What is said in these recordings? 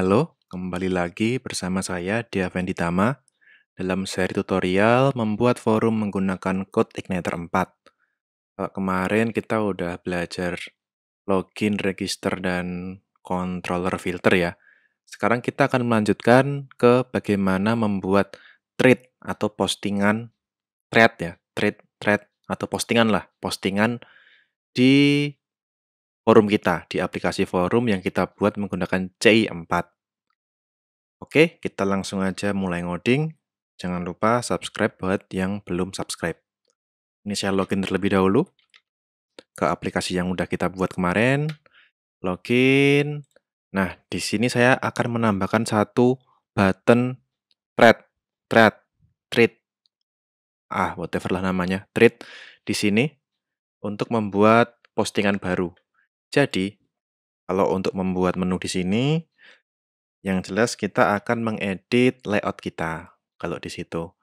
Halo, kembali lagi bersama saya Diaven Tama dalam seri tutorial membuat forum menggunakan code Igniter 4. Kalau eh, kemarin kita udah belajar login, register, dan controller filter ya. Sekarang kita akan melanjutkan ke bagaimana membuat thread atau postingan thread ya, thread, thread atau postingan lah, postingan di forum kita di aplikasi forum yang kita buat menggunakan CI4. Oke, kita langsung aja mulai ngoding. Jangan lupa subscribe buat yang belum subscribe. Ini saya login terlebih dahulu ke aplikasi yang udah kita buat kemarin. Login. Nah, di sini saya akan menambahkan satu button thread, thread, thread. Ah, whatever lah namanya, thread di sini untuk membuat postingan baru. Jadi, kalau untuk membuat menu di sini, yang jelas kita akan mengedit layout kita. Kalau di situ,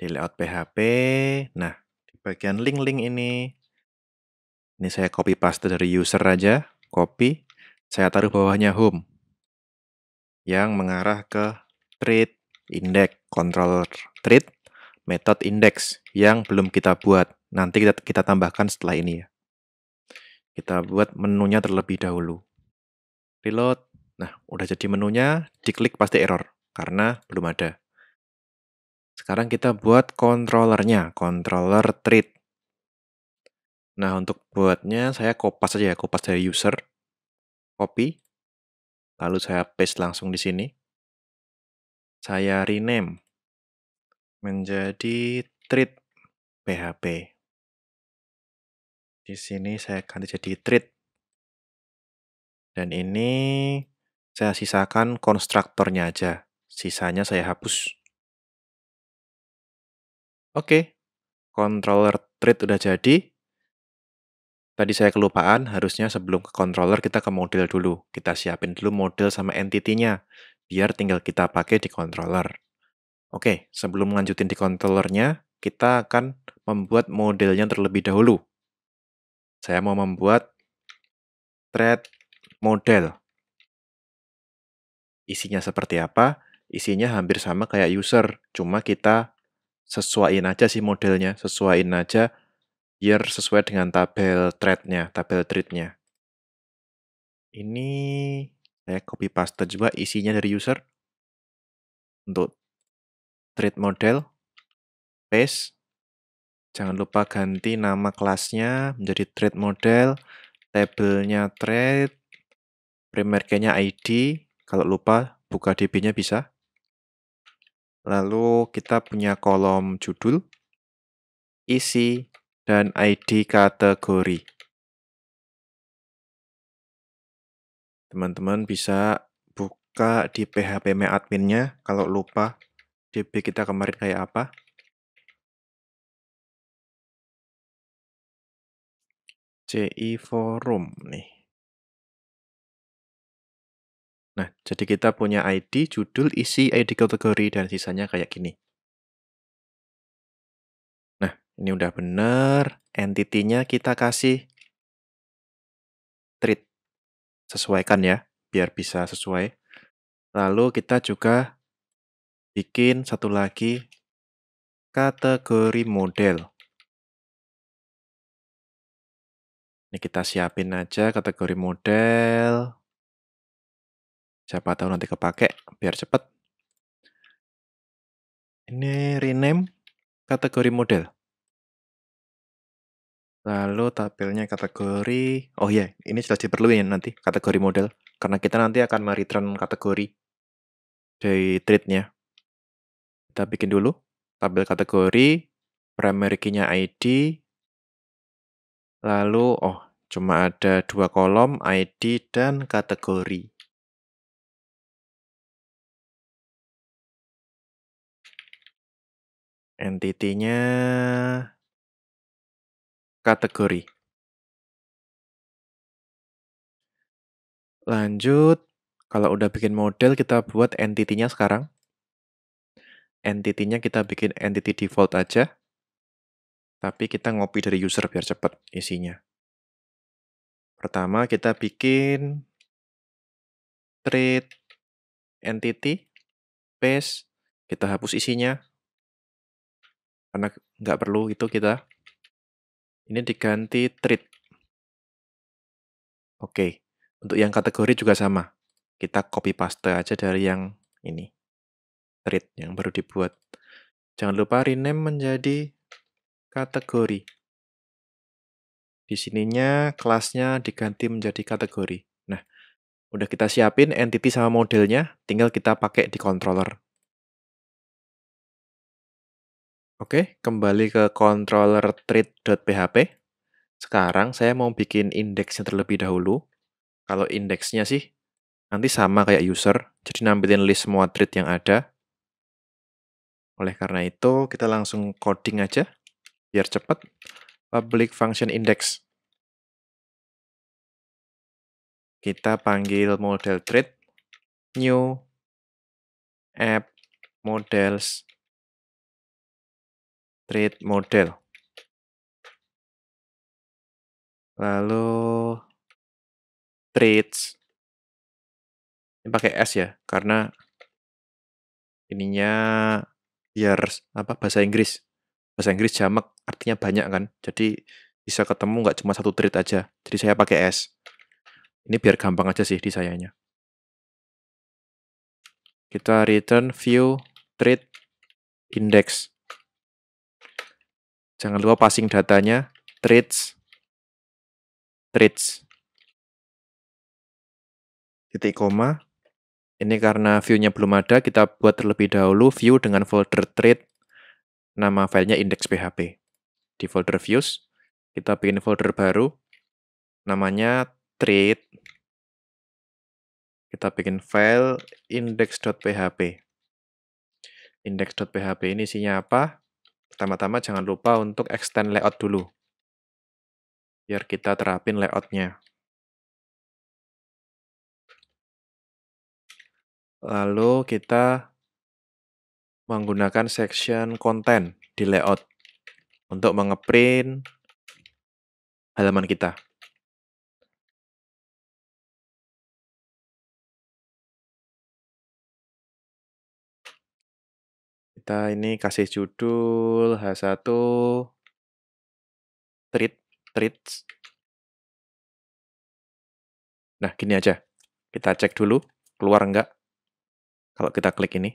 di layout PHP, nah di bagian link-link ini, ini saya copy paste dari user aja, copy, saya taruh bawahnya home, yang mengarah ke trade index, controller trade, method index, yang belum kita buat. Nanti kita, kita tambahkan setelah ini ya. Kita buat menunya terlebih dahulu. Reload. Nah, udah jadi menunya, diklik pasti error karena belum ada. Sekarang kita buat controllernya, controller treat. Nah, untuk buatnya saya kopas aja ya, kopas dari user. Copy. Lalu saya paste langsung di sini. Saya rename menjadi treat PHP. Di sini saya ganti jadi treat. Dan ini saya sisakan konstruktornya aja. Sisanya saya hapus. Oke, controller treat udah jadi. Tadi saya kelupaan, harusnya sebelum ke controller kita ke model dulu. Kita siapin dulu model sama entity-nya, biar tinggal kita pakai di controller. Oke, sebelum lanjutin di controllernya, kita akan membuat modelnya terlebih dahulu. Saya mau membuat thread model. Isinya seperti apa? Isinya hampir sama kayak user, cuma kita sesuaiin aja sih modelnya, sesuaiin aja year sesuai dengan tabel threadnya, tabel threadnya. Ini saya copy paste juga isinya dari user untuk thread model, paste, Jangan lupa ganti nama kelasnya menjadi trade model, tabelnya trade, primer key-nya ID, kalau lupa buka DB-nya bisa. Lalu kita punya kolom judul, isi, dan ID kategori. Teman-teman bisa buka di PHP nya kalau lupa DB kita kemarin kayak apa. CI Forum nih. Nah, jadi kita punya ID, judul, isi, ID kategori, dan sisanya kayak gini. Nah, ini udah bener. Entity-nya kita kasih treat. Sesuaikan ya, biar bisa sesuai. Lalu kita juga bikin satu lagi kategori model. Ini kita siapin aja kategori model. Siapa tahu nanti kepake biar cepet. Ini rename kategori model. Lalu tabelnya kategori. Oh iya, yeah. ini sudah diperluin nanti kategori model. Karena kita nanti akan meretran kategori dari treatnya. Kita bikin dulu tabel kategori, primary key-nya ID, Lalu, oh, cuma ada dua kolom, ID dan kategori. Entitinya kategori. Lanjut, kalau udah bikin model, kita buat entitinya sekarang. Entitinya kita bikin entity default aja. Tapi kita ngopi dari user biar cepat isinya. Pertama kita bikin trade entity, paste, kita hapus isinya. Karena nggak perlu itu kita. Ini diganti trade. Oke, untuk yang kategori juga sama. Kita copy paste aja dari yang ini. Trade yang baru dibuat. Jangan lupa rename menjadi kategori. Di sininya kelasnya diganti menjadi kategori. Nah, udah kita siapin entity sama modelnya, tinggal kita pakai di controller. Oke, kembali ke controller treat.php. Sekarang saya mau bikin indeksnya terlebih dahulu. Kalau indeksnya sih nanti sama kayak user, jadi nampilin list semua treat yang ada. Oleh karena itu, kita langsung coding aja biar cepat public function index. Kita panggil model trade new app models trade model. Lalu trades ini pakai s ya karena ininya biar apa bahasa Inggris bahasa Inggris jamak artinya banyak kan. Jadi bisa ketemu nggak cuma satu treat aja. Jadi saya pakai S. Ini biar gampang aja sih di sayanya. Kita return view treat index. Jangan lupa passing datanya treats treats titik koma ini karena view-nya belum ada, kita buat terlebih dahulu view dengan folder trade nama filenya index.php. Di folder views, kita bikin folder baru, namanya trade Kita bikin file index.php. Index.php ini isinya apa? Pertama-tama jangan lupa untuk extend layout dulu. Biar kita terapin layoutnya. Lalu kita menggunakan section konten di layout untuk mengeprint halaman kita. Kita ini kasih judul H1 treat treats. Nah, gini aja. Kita cek dulu keluar enggak kalau kita klik ini.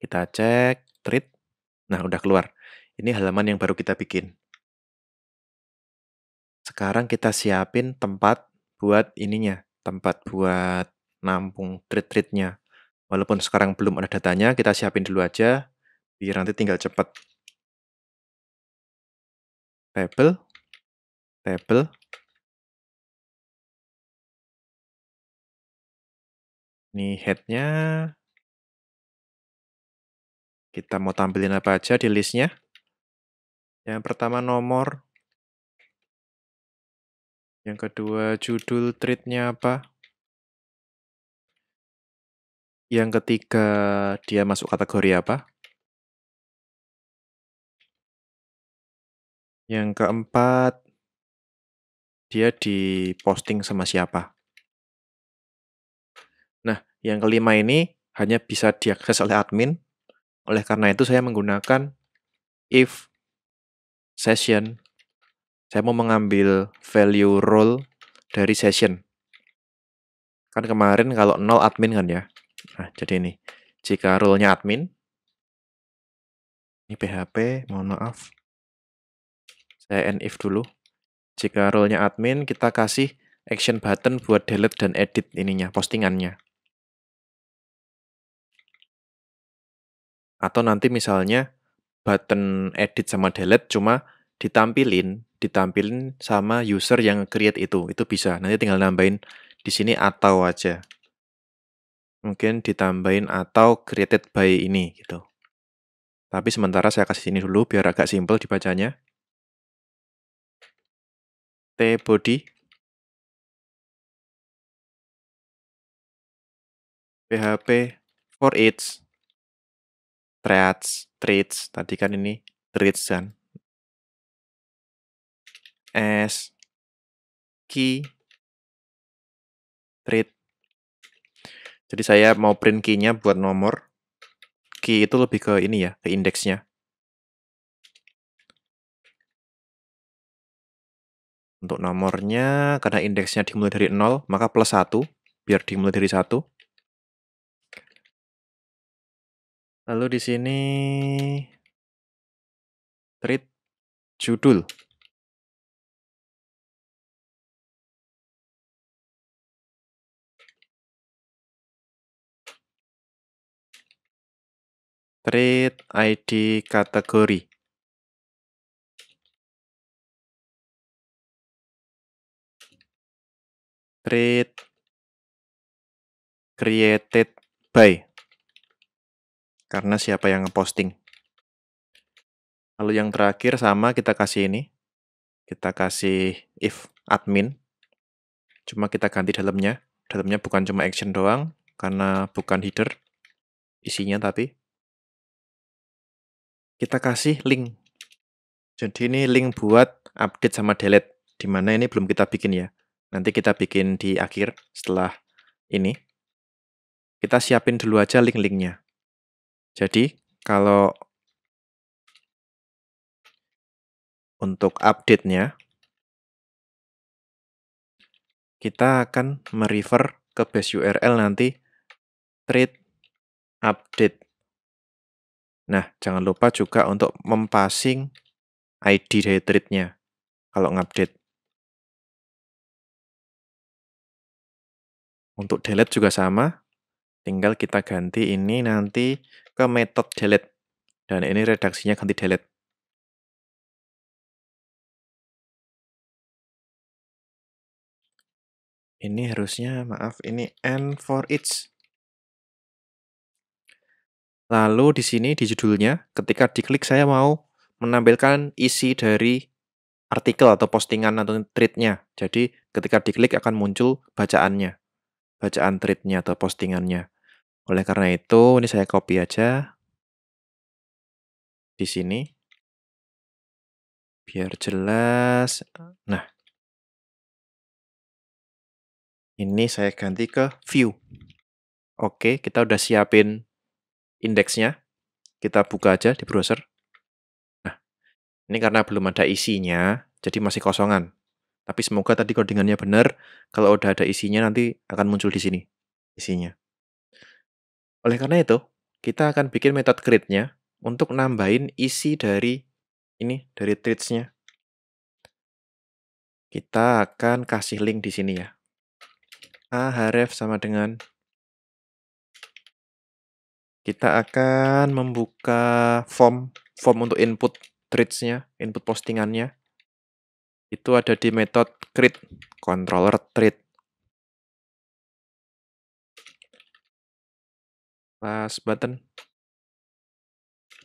Kita cek, treat. Nah, udah keluar. Ini halaman yang baru kita bikin. Sekarang kita siapin tempat buat ininya, tempat buat nampung treat-treatnya. Walaupun sekarang belum ada datanya, kita siapin dulu aja, biar nanti tinggal cepat. Table, table, ini headnya kita mau tampilin apa aja di listnya. Yang pertama nomor. Yang kedua judul treatnya apa. Yang ketiga dia masuk kategori apa. Yang keempat, dia diposting sama siapa. Nah, yang kelima ini hanya bisa diakses oleh admin oleh karena itu saya menggunakan if session. Saya mau mengambil value role dari session. Kan kemarin kalau 0 admin kan ya. Nah, jadi ini. Jika role-nya admin, ini PHP, mohon maaf. Saya end if dulu. Jika role-nya admin, kita kasih action button buat delete dan edit ininya, postingannya. Atau nanti misalnya button edit sama delete cuma ditampilin, ditampilin sama user yang create itu. Itu bisa. Nanti tinggal nambahin di sini atau aja. Mungkin ditambahin atau created by ini gitu. Tapi sementara saya kasih ini dulu biar agak simple dibacanya. T body PHP for each traits, traits tadi kan ini traits kan. S key trait. Jadi saya mau print key-nya buat nomor. Key itu lebih ke ini ya, ke indeksnya. Untuk nomornya, karena indeksnya dimulai dari 0, maka plus 1, biar dimulai dari 1. Lalu di sini treat judul. Treat ID kategori. Treat created by karena siapa yang ngeposting. Lalu yang terakhir sama kita kasih ini. Kita kasih if admin. Cuma kita ganti dalamnya. Dalamnya bukan cuma action doang, karena bukan header isinya tapi. Kita kasih link. Jadi ini link buat update sama delete, Di mana ini belum kita bikin ya. Nanti kita bikin di akhir setelah ini. Kita siapin dulu aja link-linknya. Jadi kalau untuk update-nya kita akan merefer ke base URL nanti trade update. Nah, jangan lupa juga untuk mempassing ID dari trade-nya kalau ngupdate. Untuk delete juga sama, tinggal kita ganti ini nanti ke metode delete. Dan ini redaksinya ganti delete. Ini harusnya, maaf, ini n for each. Lalu di sini di judulnya, ketika diklik saya mau menampilkan isi dari artikel atau postingan atau tweetnya. Jadi ketika diklik akan muncul bacaannya, bacaan tweetnya atau postingannya. Oleh karena itu, ini saya copy aja di sini biar jelas. Nah, ini saya ganti ke view. Oke, kita udah siapin indeksnya. Kita buka aja di browser. Nah, ini karena belum ada isinya, jadi masih kosongan. Tapi semoga tadi codingannya benar. Kalau udah ada isinya nanti akan muncul di sini isinya. Oleh karena itu, kita akan bikin metode create nya untuk nambahin isi dari ini, dari treats nya Kita akan kasih link di sini ya. ahref sama dengan kita akan membuka form form untuk input treats nya input postingannya. Itu ada di metode create controller treat. Last button.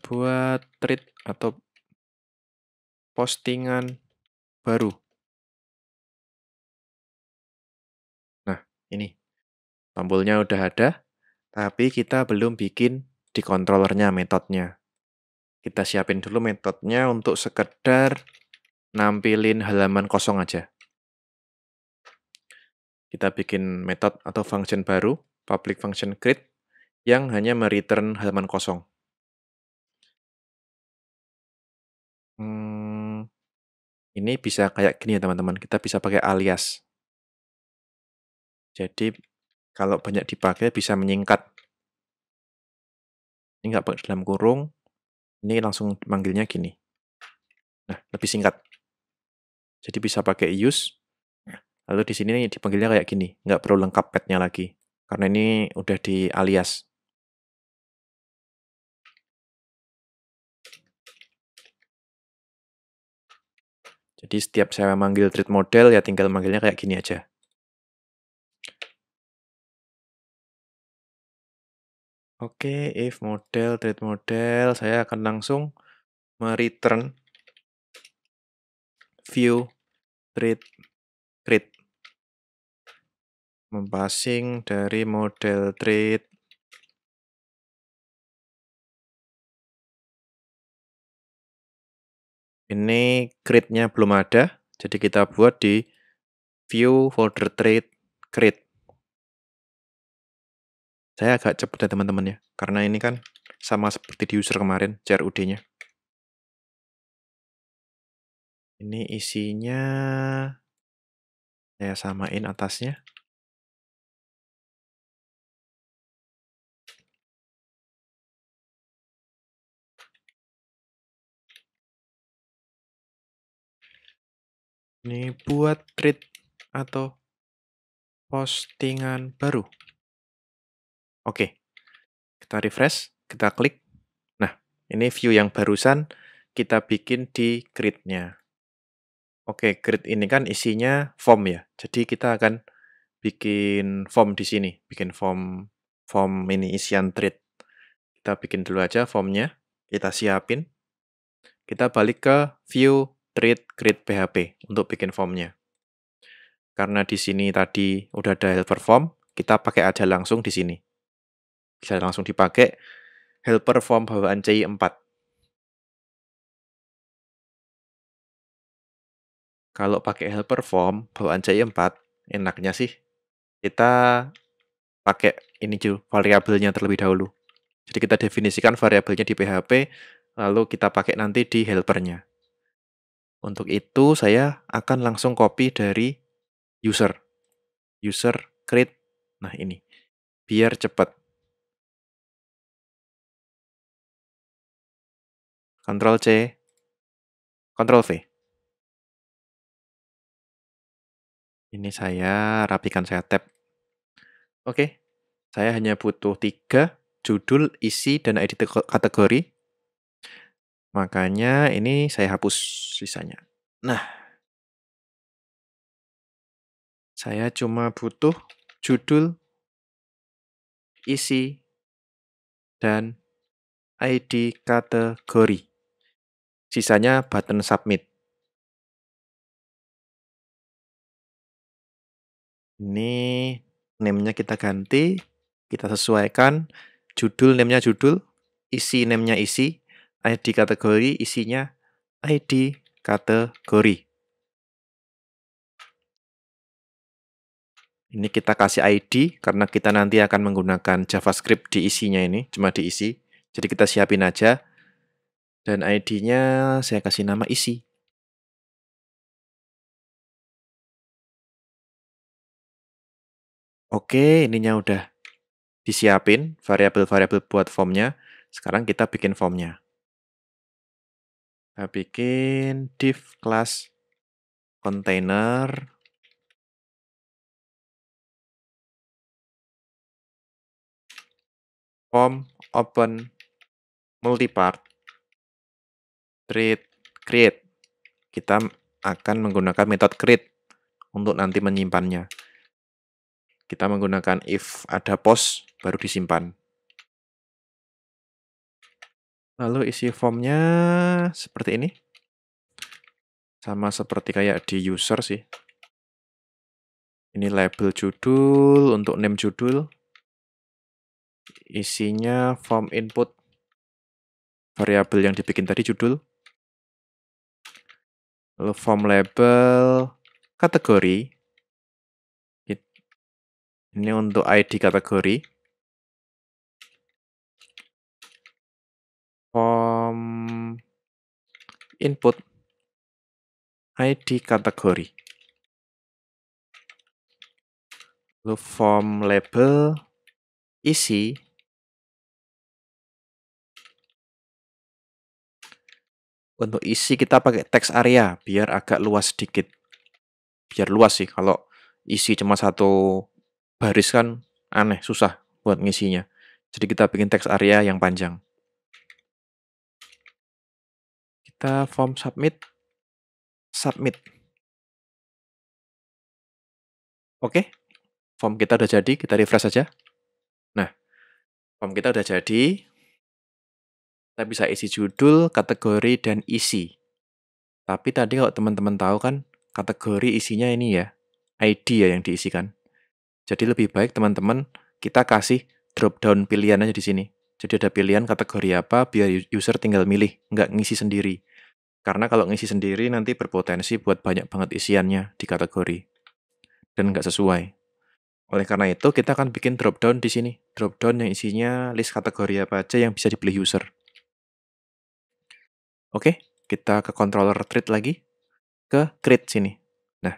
Buat thread atau postingan baru. Nah, ini. Tombolnya udah ada, tapi kita belum bikin di kontrolernya metodenya. Kita siapin dulu metodenya untuk sekedar nampilin halaman kosong aja. Kita bikin metode atau function baru, public function create yang hanya mereturn halaman kosong. Hmm, ini bisa kayak gini ya teman-teman, kita bisa pakai alias. Jadi kalau banyak dipakai bisa menyingkat. Ini nggak pakai dalam kurung, ini langsung manggilnya gini. Nah, lebih singkat. Jadi bisa pakai use, lalu di sini dipanggilnya kayak gini, nggak perlu lengkap petnya lagi. Karena ini udah di alias. Jadi setiap saya manggil treat model ya tinggal manggilnya kayak gini aja. Oke, okay, if model, treat model, saya akan langsung mereturn view treat create. Mempassing dari model treat Ini create-nya belum ada, jadi kita buat di view folder trade create. Saya agak cepat ya teman-teman ya, karena ini kan sama seperti di user kemarin, CRUD-nya. Ini isinya saya samain atasnya. Ini buat tweet atau postingan baru. Oke, kita refresh, kita klik. Nah, ini view yang barusan kita bikin di grid-nya. Oke, grid ini kan isinya form ya. Jadi kita akan bikin form di sini, bikin form form ini isian thread. Kita bikin dulu aja formnya, kita siapin. Kita balik ke view create create PHP untuk bikin formnya. Karena di sini tadi udah ada helper form, kita pakai aja langsung di sini. Bisa langsung dipakai helper form bawaan CI 4. Kalau pakai helper form bawaan CI 4, enaknya sih kita pakai ini dulu variabelnya terlebih dahulu. Jadi kita definisikan variabelnya di PHP, lalu kita pakai nanti di helpernya. Untuk itu saya akan langsung copy dari user. User create. Nah ini. Biar cepat. Ctrl C. Ctrl V. Ini saya rapikan, saya tab. Oke, saya hanya butuh tiga judul, isi, dan ID kategori. Makanya ini saya hapus sisanya. Nah, saya cuma butuh judul, isi, dan ID kategori. Sisanya button submit. Ini name-nya kita ganti, kita sesuaikan judul name-nya judul, isi name-nya isi, ID kategori isinya ID kategori. Ini kita kasih ID karena kita nanti akan menggunakan JavaScript di isinya ini, cuma diisi Jadi kita siapin aja. Dan ID-nya saya kasih nama isi. Oke, ininya udah disiapin variabel-variabel buat formnya. Sekarang kita bikin formnya kita bikin div class container form open multipart create create kita akan menggunakan metode create untuk nanti menyimpannya kita menggunakan if ada post baru disimpan Lalu isi formnya seperti ini. Sama seperti kayak di user sih. Ini label judul, untuk name judul. Isinya form input variabel yang dibikin tadi judul. Lalu form label kategori. Ini untuk ID kategori. form mmm, input ID kategori. Lalu form label isi untuk isi kita pakai text area biar agak luas sedikit biar luas sih kalau isi cuma satu baris kan aneh susah buat ngisinya jadi kita bikin text area yang panjang kita form submit submit. Oke, form kita udah jadi, kita refresh saja Nah, form kita udah jadi. Kita bisa isi judul, kategori, dan isi. Tapi tadi kalau teman-teman tahu kan, kategori isinya ini ya, ID ya yang diisikan. Jadi lebih baik teman-teman kita kasih drop down pilihan aja di sini. Jadi ada pilihan kategori apa biar user tinggal milih, nggak ngisi sendiri. Karena kalau ngisi sendiri nanti berpotensi buat banyak banget isiannya di kategori. Dan nggak sesuai. Oleh karena itu, kita akan bikin dropdown di sini. Dropdown yang isinya list kategori apa aja yang bisa dibeli user. Oke, kita ke controller treat lagi. Ke create sini. Nah,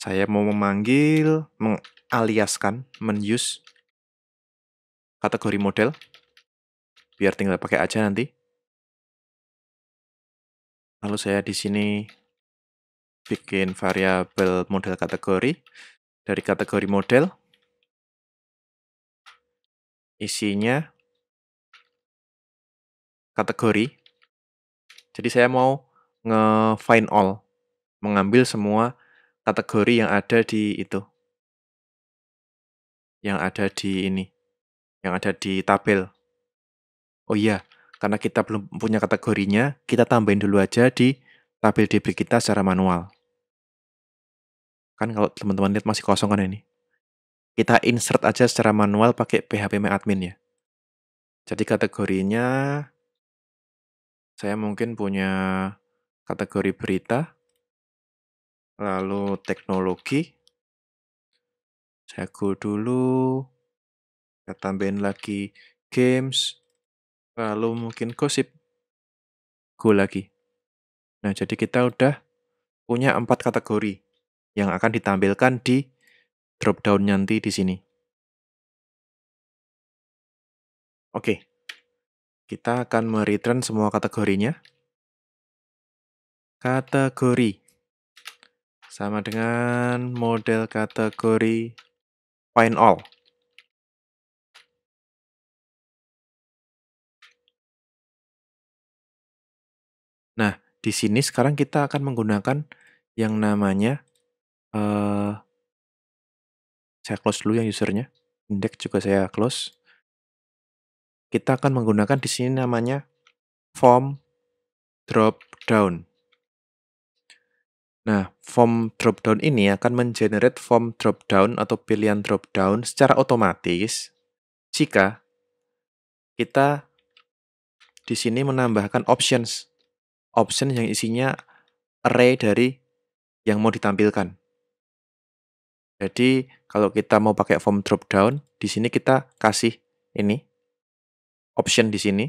saya mau memanggil, mengaliaskan, menuse kategori model. Biar tinggal pakai aja nanti. Lalu saya di sini bikin variabel model kategori dari kategori model. Isinya kategori. Jadi saya mau nge-find all, mengambil semua kategori yang ada di itu. Yang ada di ini, yang ada di tabel. Oh iya, karena kita belum punya kategorinya, kita tambahin dulu aja di tabel DB kita secara manual. Kan kalau teman-teman lihat masih kosong kan ini. Kita insert aja secara manual pakai PHP Admin ya. Jadi kategorinya saya mungkin punya kategori berita, lalu teknologi. Saya go dulu, kita tambahin lagi games, lalu mungkin gosip, go lagi. Nah, jadi kita udah punya empat kategori yang akan ditampilkan di drop down nanti di sini. Oke, kita akan mereturn semua kategorinya. Kategori sama dengan model kategori find all. di sini sekarang kita akan menggunakan yang namanya uh, saya close dulu yang usernya index juga saya close kita akan menggunakan di sini namanya form drop down Nah, form drop down ini akan mengenerate form drop down atau pilihan drop down secara otomatis jika kita di sini menambahkan options option yang isinya array dari yang mau ditampilkan. Jadi kalau kita mau pakai form drop down, di sini kita kasih ini option di sini,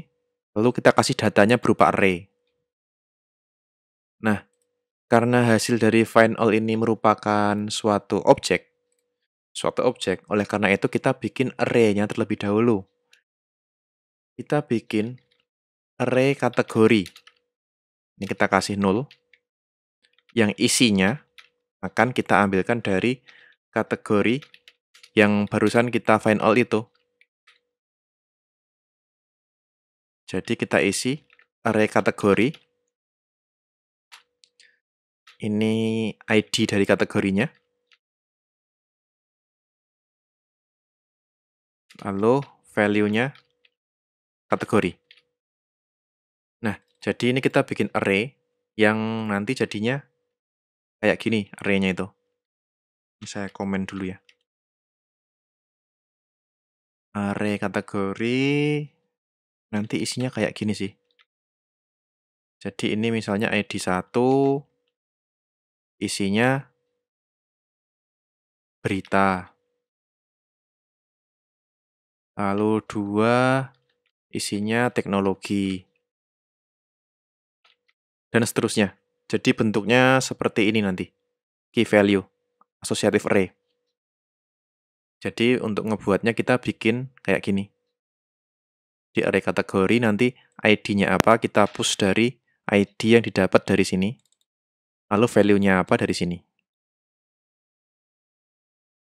lalu kita kasih datanya berupa array. Nah, karena hasil dari find all ini merupakan suatu objek, suatu objek, oleh karena itu kita bikin arraynya terlebih dahulu. Kita bikin array kategori. Ini kita kasih 0. Yang isinya akan kita ambilkan dari kategori yang barusan kita find all itu. Jadi kita isi array kategori. Ini ID dari kategorinya. Lalu value-nya kategori. Jadi ini kita bikin array yang nanti jadinya kayak gini arraynya itu. Saya komen dulu ya. Array kategori nanti isinya kayak gini sih. Jadi ini misalnya ID 1 isinya berita. Lalu dua isinya teknologi dan seterusnya. Jadi bentuknya seperti ini nanti. Key value, associative array. Jadi untuk ngebuatnya kita bikin kayak gini. Di array kategori nanti ID-nya apa kita push dari ID yang didapat dari sini. Lalu value-nya apa dari sini.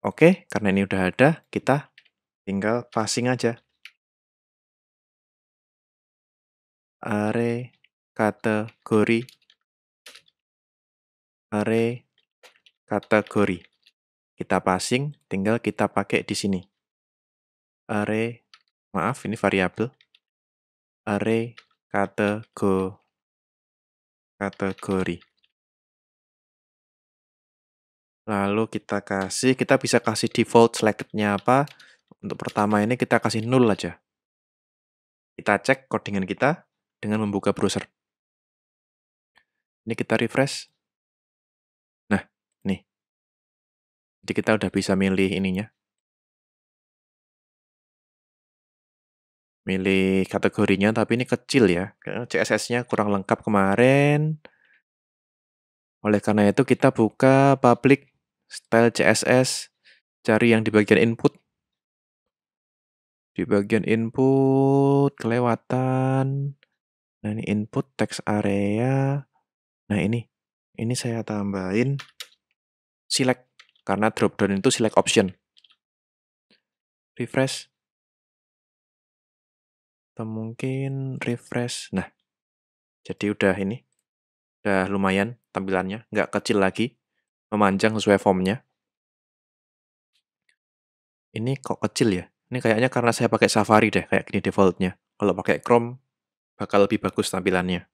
Oke, karena ini udah ada, kita tinggal passing aja. Array kategori array kategori. Kita passing, tinggal kita pakai di sini. Array, maaf ini variabel. Array kategori kategori. Lalu kita kasih, kita bisa kasih default selectednya apa. Untuk pertama ini kita kasih null aja. Kita cek codingan kita dengan membuka browser. Ini kita refresh. Nah, nih. Jadi kita udah bisa milih ininya. Milih kategorinya, tapi ini kecil ya. CSS-nya kurang lengkap kemarin. Oleh karena itu kita buka public style CSS, cari yang di bagian input. Di bagian input kelewatan. Nah, ini input text area. Nah ini, ini saya tambahin select karena drop down itu select option. Refresh. Atau mungkin refresh. Nah, jadi udah ini. Udah lumayan tampilannya, nggak kecil lagi. Memanjang sesuai formnya. Ini kok kecil ya? Ini kayaknya karena saya pakai Safari deh, kayak gini defaultnya. Kalau pakai Chrome, bakal lebih bagus tampilannya.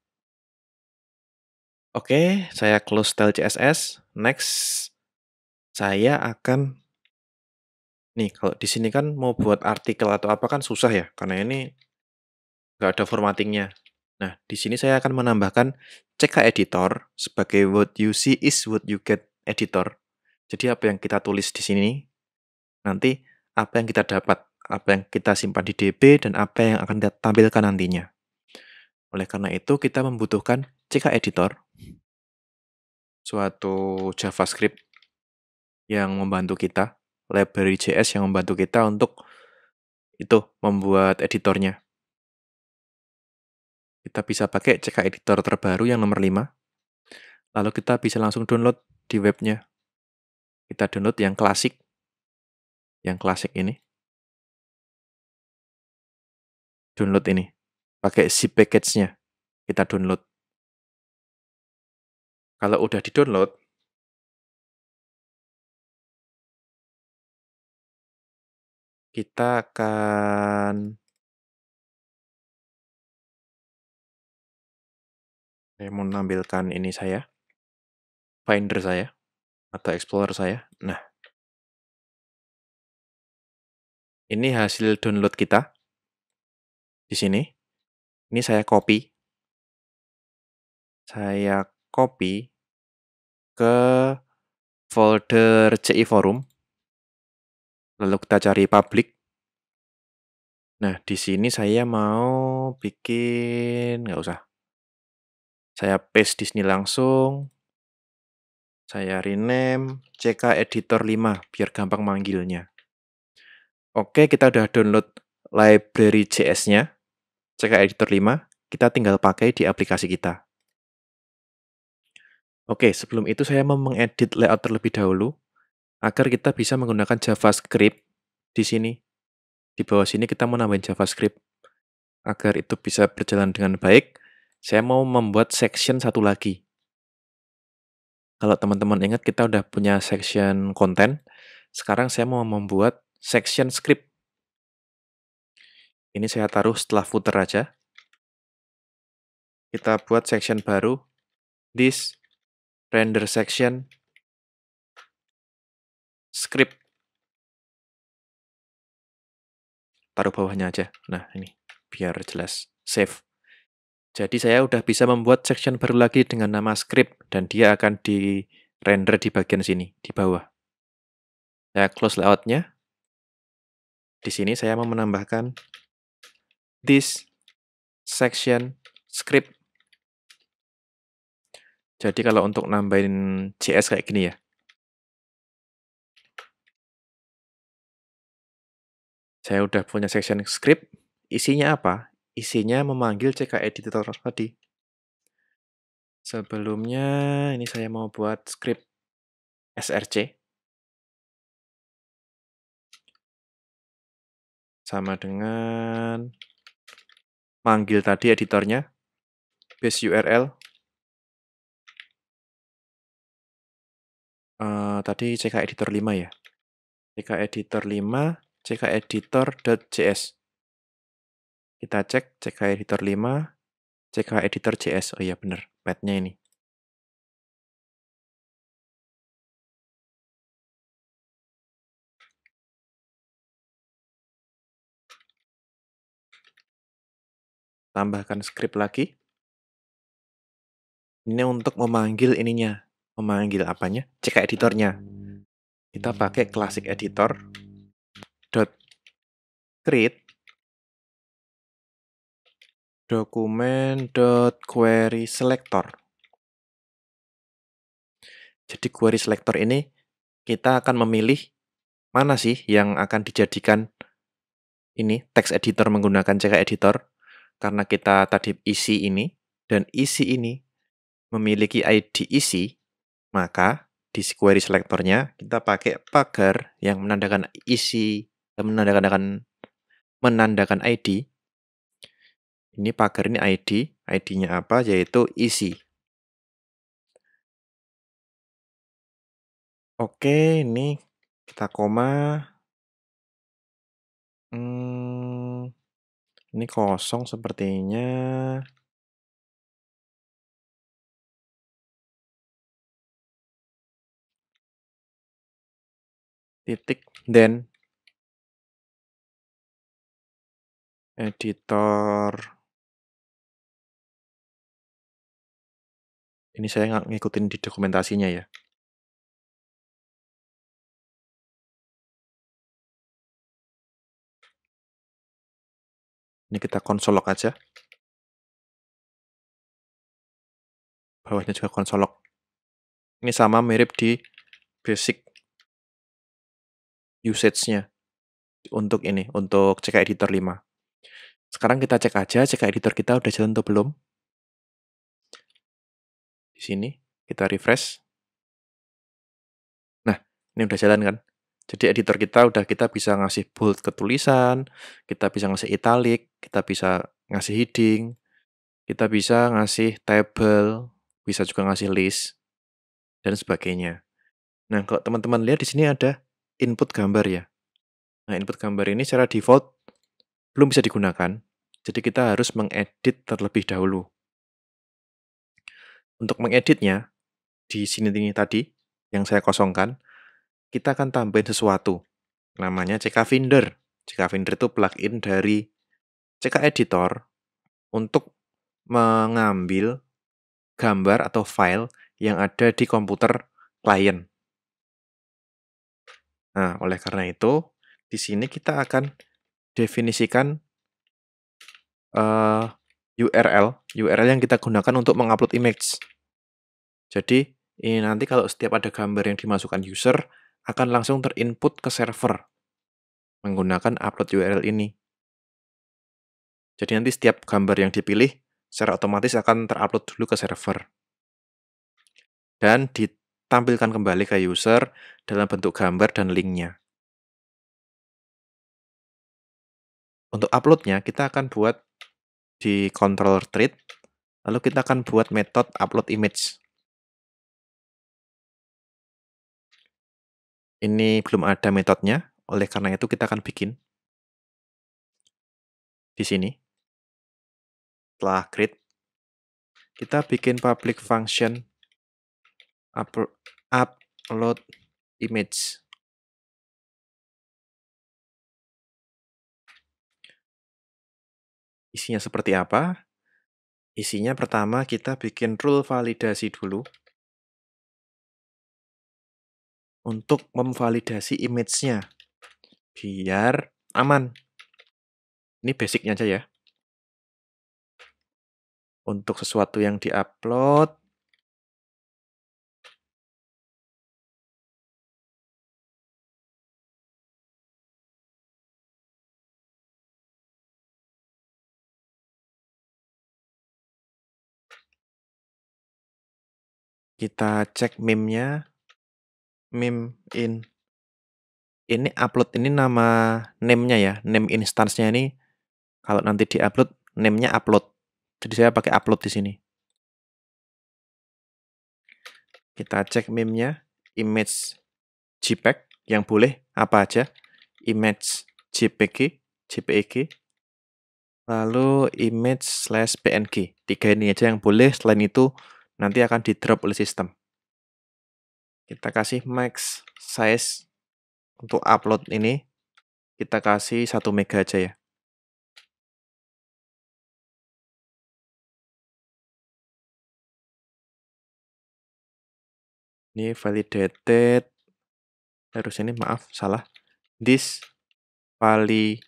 Oke, okay, saya close style CSS. Next, saya akan nih kalau di sini kan mau buat artikel atau apa kan susah ya, karena ini nggak ada formattingnya. Nah, di sini saya akan menambahkan CK editor sebagai what you see is what you get editor. Jadi apa yang kita tulis di sini nanti apa yang kita dapat, apa yang kita simpan di DB dan apa yang akan kita tampilkan nantinya. Oleh karena itu kita membutuhkan CK editor, suatu JavaScript yang membantu kita, library JS yang membantu kita untuk itu membuat editornya. Kita bisa pakai CK editor terbaru yang nomor 5. Lalu kita bisa langsung download di webnya. Kita download yang klasik. Yang klasik ini. Download ini. Pakai zip package-nya. Kita download. Kalau udah di-download kita akan saya mau ini saya, Finder saya, atau Explorer saya. Nah, ini hasil download kita di sini. Ini saya copy, saya copy ke folder CI Forum. Lalu kita cari public. Nah, di sini saya mau bikin, nggak usah. Saya paste di sini langsung. Saya rename CK Editor 5, biar gampang manggilnya. Oke, kita udah download library JS-nya, CK Editor 5. Kita tinggal pakai di aplikasi kita. Oke, sebelum itu saya mau mengedit layout terlebih dahulu agar kita bisa menggunakan JavaScript di sini. Di bawah sini kita mau nambahin JavaScript agar itu bisa berjalan dengan baik. Saya mau membuat section satu lagi. Kalau teman-teman ingat kita udah punya section konten, sekarang saya mau membuat section script. Ini saya taruh setelah footer aja. Kita buat section baru, this render section, script. Taruh bawahnya aja. Nah, ini biar jelas. Save. Jadi saya udah bisa membuat section baru lagi dengan nama script dan dia akan di render di bagian sini, di bawah. Saya close layoutnya. Di sini saya mau menambahkan this section script jadi kalau untuk nambahin JS kayak gini ya? Saya udah punya section script, isinya apa? Isinya memanggil CK editor tadi. Sebelumnya ini saya mau buat script src sama dengan manggil tadi editornya base URL uh, tadi CK Editor 5 ya? CK Editor 5, Editor.js. Kita cek CK Editor 5, CK Editor JS. Oh iya bener path ini. Tambahkan script lagi. Ini untuk memanggil ininya, memanggil apanya? Cek editornya. Kita pakai classic editor dot create dokumen dot query selector. Jadi query selector ini kita akan memilih mana sih yang akan dijadikan ini text editor menggunakan CK editor karena kita tadi isi ini dan isi ini memiliki ID isi maka di query selectornya kita pakai pagar yang menandakan isi eh, menandakan menandakan ID. Ini pagar ini ID, ID-nya apa? Yaitu isi. Oke, ini kita koma. Hmm, ini kosong sepertinya. titik then editor ini saya nggak ngikutin di dokumentasinya ya. Ini kita log aja. Bawahnya juga log Ini sama mirip di basic usage-nya untuk ini, untuk CK Editor 5. Sekarang kita cek aja CK Editor kita udah jalan atau belum. Di sini, kita refresh. Nah, ini udah jalan kan? Jadi editor kita udah kita bisa ngasih bold ke tulisan, kita bisa ngasih italic, kita bisa ngasih heading, kita bisa ngasih table, bisa juga ngasih list, dan sebagainya. Nah, kalau teman-teman lihat di sini ada input gambar ya. Nah, input gambar ini secara default belum bisa digunakan. Jadi kita harus mengedit terlebih dahulu. Untuk mengeditnya, di sini ini tadi yang saya kosongkan, kita akan tambahin sesuatu. Namanya CK Finder. CK Finder itu plugin dari CK Editor untuk mengambil gambar atau file yang ada di komputer klien. Nah, oleh karena itu, di sini kita akan definisikan uh, eh, URL, URL yang kita gunakan untuk mengupload image. Jadi, ini nanti kalau setiap ada gambar yang dimasukkan user, akan langsung terinput ke server menggunakan upload URL ini. Jadi nanti setiap gambar yang dipilih secara otomatis akan terupload dulu ke server. Dan di tampilkan kembali ke user dalam bentuk gambar dan linknya. Untuk uploadnya, kita akan buat di controller thread, lalu kita akan buat metode upload image. Ini belum ada metodenya, oleh karena itu kita akan bikin di sini. Setelah create, kita bikin public function upload, image. Isinya seperti apa? Isinya pertama kita bikin rule validasi dulu. Untuk memvalidasi image-nya. Biar aman. Ini basicnya aja ya. Untuk sesuatu yang diupload, Kita cek meme-nya. Meme in. Ini upload ini nama name-nya ya. Name instance-nya ini kalau nanti di-upload, name-nya upload. Jadi saya pakai upload di sini. Kita cek meme-nya. Image JPEG yang boleh apa aja. Image JPG, JPEG, lalu image slash PNG. Tiga ini aja yang boleh, selain itu nanti akan di drop oleh sistem. Kita kasih max size untuk upload ini, kita kasih 1 mega aja ya. Ini validated, harus ini maaf, salah. This validated.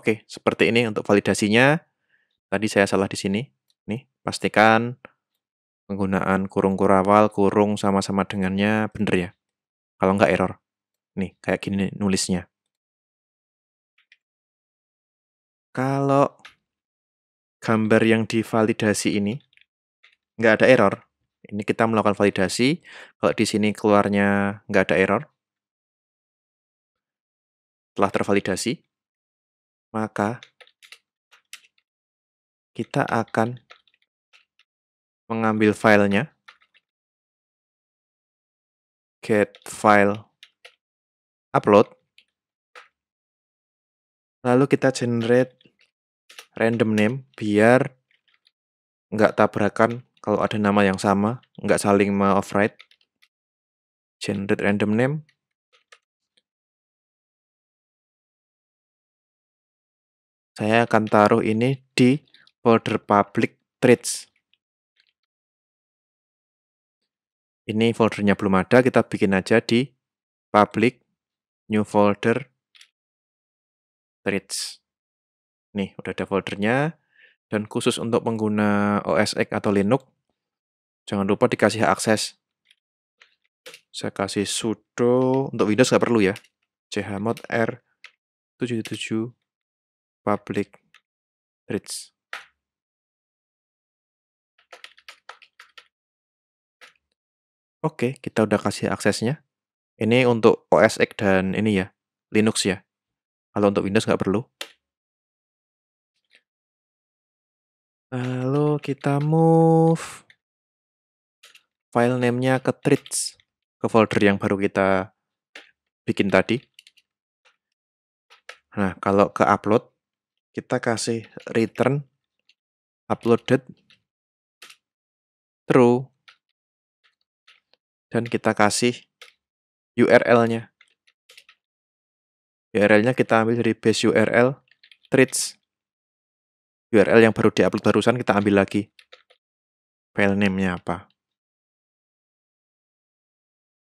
Oke, seperti ini untuk validasinya. Tadi saya salah di sini. Nih, pastikan penggunaan kurung kurawal, kurung sama-sama dengannya benar ya. Kalau nggak error. Nih, kayak gini nulisnya. Kalau gambar yang divalidasi ini nggak ada error, ini kita melakukan validasi. Kalau di sini keluarnya nggak ada error, telah tervalidasi maka kita akan mengambil filenya get file upload lalu kita generate random name biar nggak tabrakan kalau ada nama yang sama nggak saling me-override generate random name Saya akan taruh ini di folder public trades. Ini foldernya belum ada, kita bikin aja di public new folder trades. Nih, udah ada foldernya. Dan khusus untuk pengguna OS X atau Linux, jangan lupa dikasih akses. Saya kasih sudo, untuk Windows nggak perlu ya, chmod r 77 public bridge. Oke, kita udah kasih aksesnya. Ini untuk OS X dan ini ya, Linux ya. Kalau untuk Windows nggak perlu. Lalu kita move file name-nya ke trits, ke folder yang baru kita bikin tadi. Nah, kalau ke upload, kita kasih return uploaded true dan kita kasih URL-nya. URL-nya kita ambil dari base URL treats. URL yang baru diupload barusan kita ambil lagi. File name-nya apa?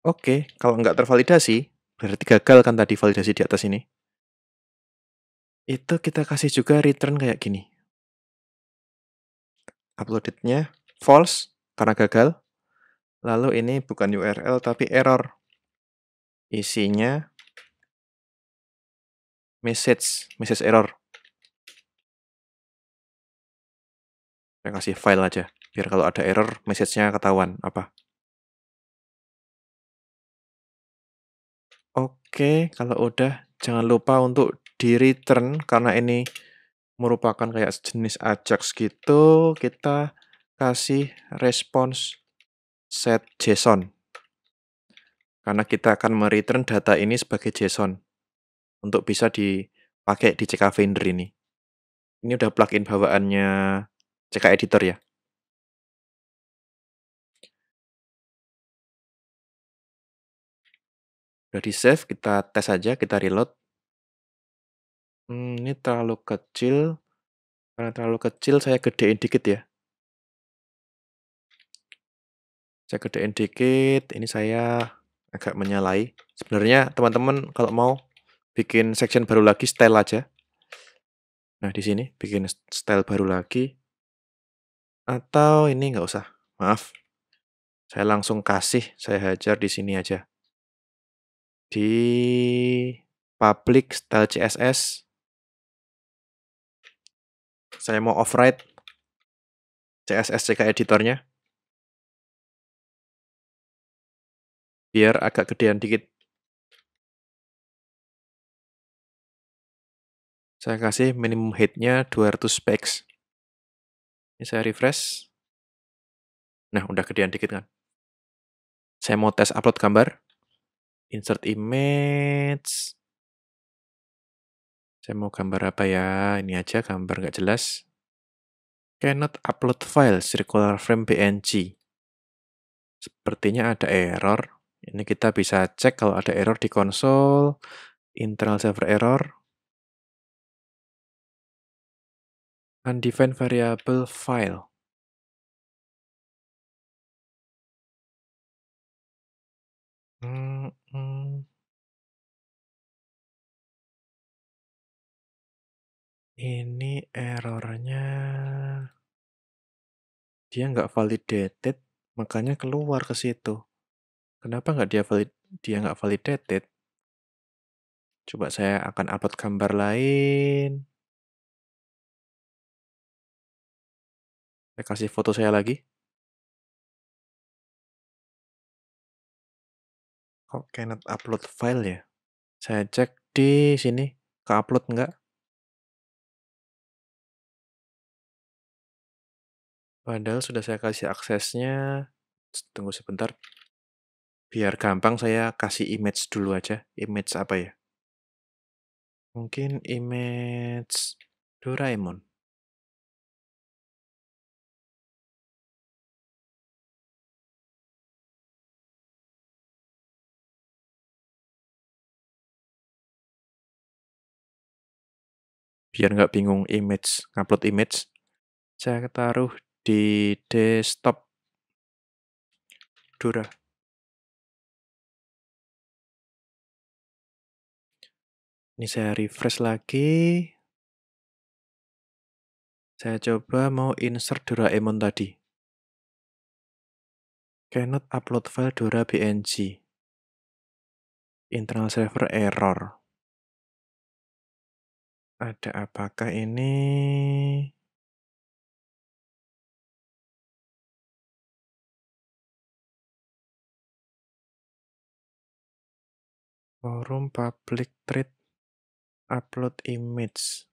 Oke, kalau nggak tervalidasi, berarti gagal kan tadi validasi di atas ini itu kita kasih juga return kayak gini. Uploadednya false karena gagal. Lalu ini bukan URL tapi error. Isinya message, message error. Saya kasih file aja, biar kalau ada error, message-nya ketahuan apa. Oke, kalau udah, jangan lupa untuk di return karena ini merupakan kayak jenis ajax gitu, kita kasih response set JSON. Karena kita akan mereturn data ini sebagai JSON untuk bisa dipakai di CK vendor ini. Ini udah plugin bawaannya CK Editor ya. Udah di save, kita tes aja, kita reload. Hmm, ini terlalu kecil. Karena terlalu kecil saya gedein dikit ya? Saya gedein dikit, ini saya agak menyalahi. Sebenarnya teman-teman kalau mau bikin section baru lagi style aja. Nah, di sini bikin style baru lagi. Atau ini nggak usah, maaf. Saya langsung kasih, saya hajar di sini aja. Di public style CSS. Saya mau override CSS CK editornya. Biar agak gedean dikit. Saya kasih minimum heightnya 200 px. Ini saya refresh. Nah, udah gedean dikit kan. Saya mau tes upload gambar. Insert image. Saya mau gambar apa ya? Ini aja gambar nggak jelas. Cannot upload file circular frame PNG. Sepertinya ada error. Ini kita bisa cek kalau ada error di konsol, internal server error, undefined variable file. Hmm. Ini errornya dia nggak validated, makanya keluar ke situ. Kenapa nggak dia valid dia nggak validated? Coba saya akan upload gambar lain. Saya kasih foto saya lagi. Kok cannot upload file ya? Saya cek di sini, ke upload nggak? Padahal sudah saya kasih aksesnya. Tunggu sebentar. Biar gampang saya kasih image dulu aja. Image apa ya? Mungkin image Doraemon. biar nggak bingung image, ngupload image, saya taruh di desktop Dura. Ini saya refresh lagi. Saya coba mau insert Doraemon tadi. Cannot upload file Dora BNG. Internal server error. Ada apakah ini? Forum Public Thread Upload Image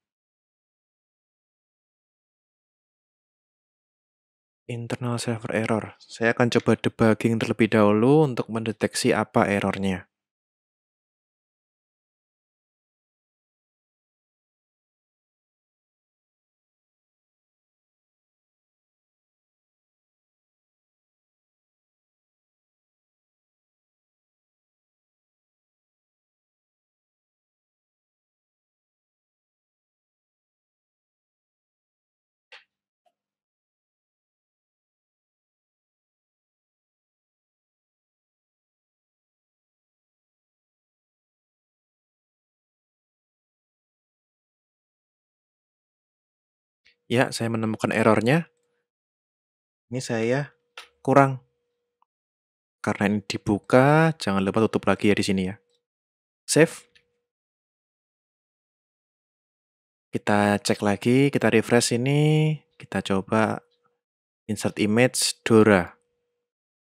Internal Server Error Saya akan coba debugging terlebih dahulu untuk mendeteksi apa errornya Ya, saya menemukan errornya. Ini saya kurang. Karena ini dibuka, jangan lupa tutup lagi ya di sini ya. Save. Kita cek lagi, kita refresh ini. Kita coba insert image Dora.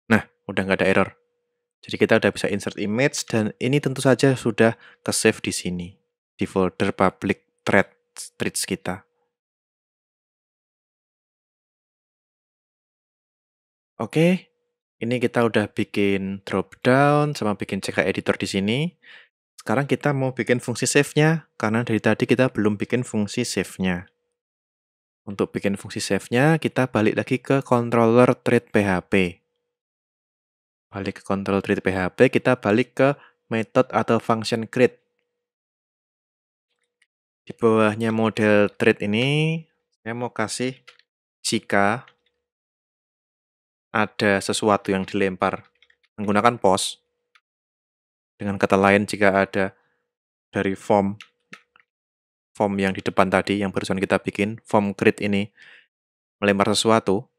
Nah, udah nggak ada error. Jadi kita udah bisa insert image dan ini tentu saja sudah ke-save di sini di folder public thread threads kita. Oke, ini kita udah bikin dropdown sama bikin CK editor di sini. Sekarang kita mau bikin fungsi save-nya, karena dari tadi kita belum bikin fungsi save-nya. Untuk bikin fungsi save-nya, kita balik lagi ke controller thread PHP. Balik ke controller thread PHP, kita balik ke method atau function create. Di bawahnya model thread ini, saya mau kasih jika ada sesuatu yang dilempar menggunakan pos. Dengan kata lain, jika ada dari form form yang di depan tadi yang barusan kita bikin, form grid ini melempar sesuatu,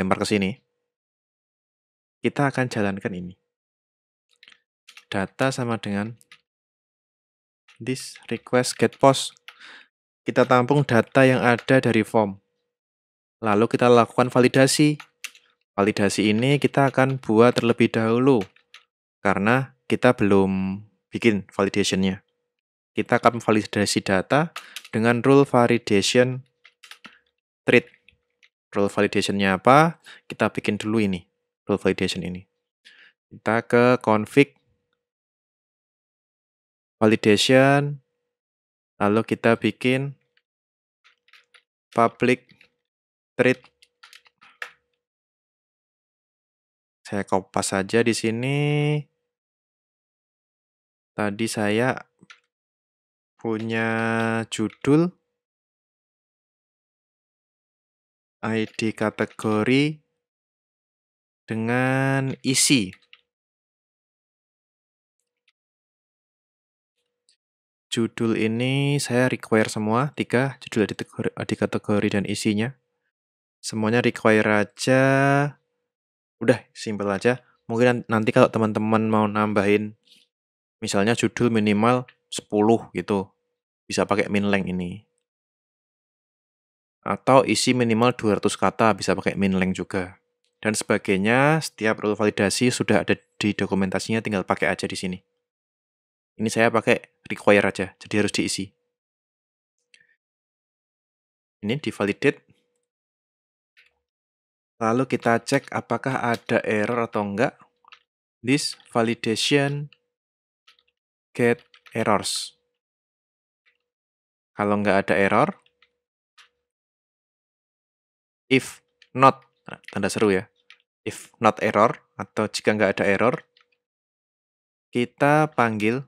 lempar ke sini, kita akan jalankan ini. Data sama dengan this request get post. Kita tampung data yang ada dari form. Lalu kita lakukan validasi Validasi ini kita akan buat terlebih dahulu karena kita belum bikin validationnya. Kita akan validasi data dengan rule validation treat. Rule validationnya apa? Kita bikin dulu ini, rule validation ini. Kita ke config validation, lalu kita bikin public treat Saya copas saja di sini. Tadi saya punya judul ID kategori dengan isi. Judul ini saya require semua, tiga judul di kategori, di kategori dan isinya. Semuanya require aja Udah, simpel aja. Mungkin nanti kalau teman-teman mau nambahin misalnya judul minimal 10 gitu, bisa pakai min length ini. Atau isi minimal 200 kata bisa pakai min length juga. Dan sebagainya, setiap rule validasi sudah ada di dokumentasinya, tinggal pakai aja di sini. Ini saya pakai require aja, jadi harus diisi. Ini di validate Lalu kita cek apakah ada error atau enggak. This validation get errors. Kalau enggak ada error, if not, nah, tanda seru ya, if not error, atau jika enggak ada error, kita panggil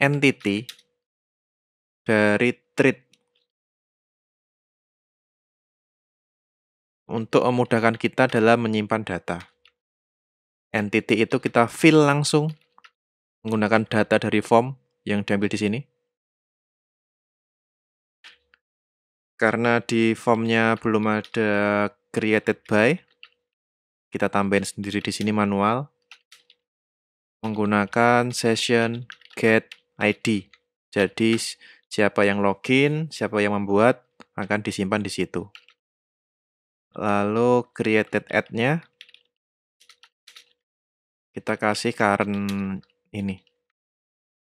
entity dari treat untuk memudahkan kita dalam menyimpan data. Entity itu kita fill langsung menggunakan data dari form yang diambil di sini. Karena di formnya belum ada created by, kita tambahin sendiri di sini manual menggunakan session get ID. Jadi siapa yang login, siapa yang membuat akan disimpan di situ. Lalu created ad-nya kita kasih current ini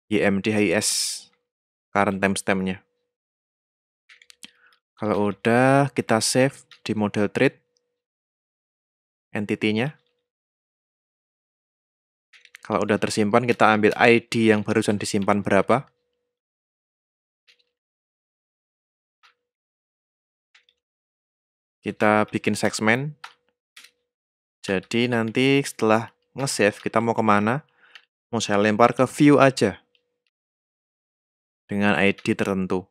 imdhis current timestamp-nya Kalau udah kita save di model thread entity-nya. Kalau udah tersimpan kita ambil ID yang barusan disimpan berapa. kita bikin segmen. Jadi nanti setelah nge-save kita mau kemana? Mau saya lempar ke view aja. Dengan ID tertentu.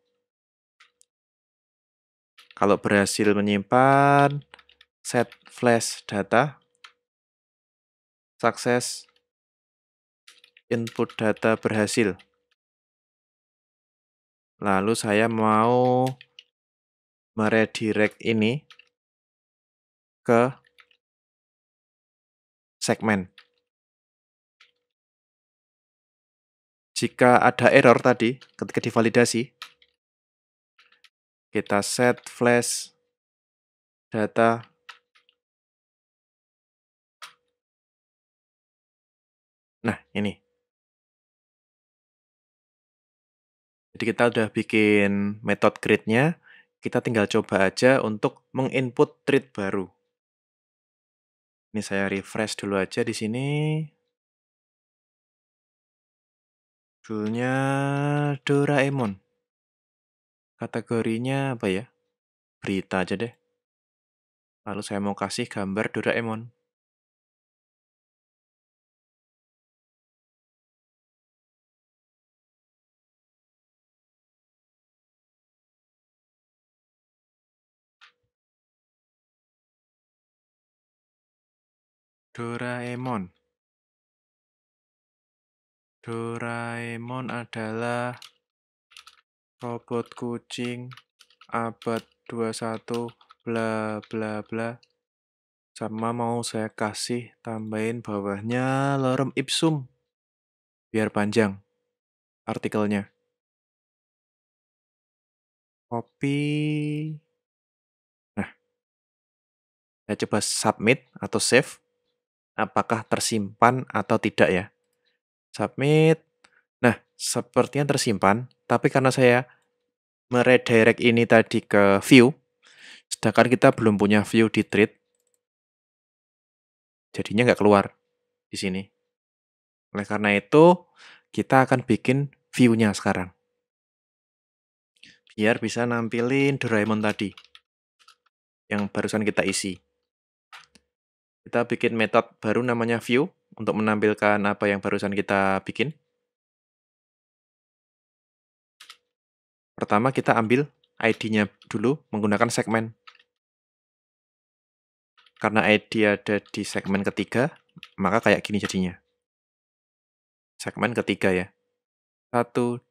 Kalau berhasil menyimpan set flash data, sukses input data berhasil. Lalu saya mau meredirect ini ke segmen. Jika ada error tadi ketika divalidasi, kita set flash data Nah, ini. Jadi kita udah bikin metode grid-nya, kita tinggal coba aja untuk menginput thread baru. Ini saya refresh dulu aja di sini. Judulnya Doraemon. Kategorinya apa ya? Berita aja deh. Lalu saya mau kasih gambar Doraemon. Doraemon. Doraemon adalah robot kucing abad 21 bla bla bla sama mau saya kasih tambahin bawahnya lorem ipsum biar panjang artikelnya copy nah saya coba submit atau save apakah tersimpan atau tidak ya. Submit. Nah, sepertinya tersimpan, tapi karena saya meredirect ini tadi ke view, sedangkan kita belum punya view di thread, jadinya nggak keluar di sini. Oleh karena itu, kita akan bikin view-nya sekarang. Biar bisa nampilin Doraemon tadi, yang barusan kita isi. Kita bikin metode baru namanya view untuk menampilkan apa yang barusan kita bikin. Pertama kita ambil ID-nya dulu menggunakan segmen. Karena ID ada di segmen ketiga, maka kayak gini jadinya. Segmen ketiga ya. Satu,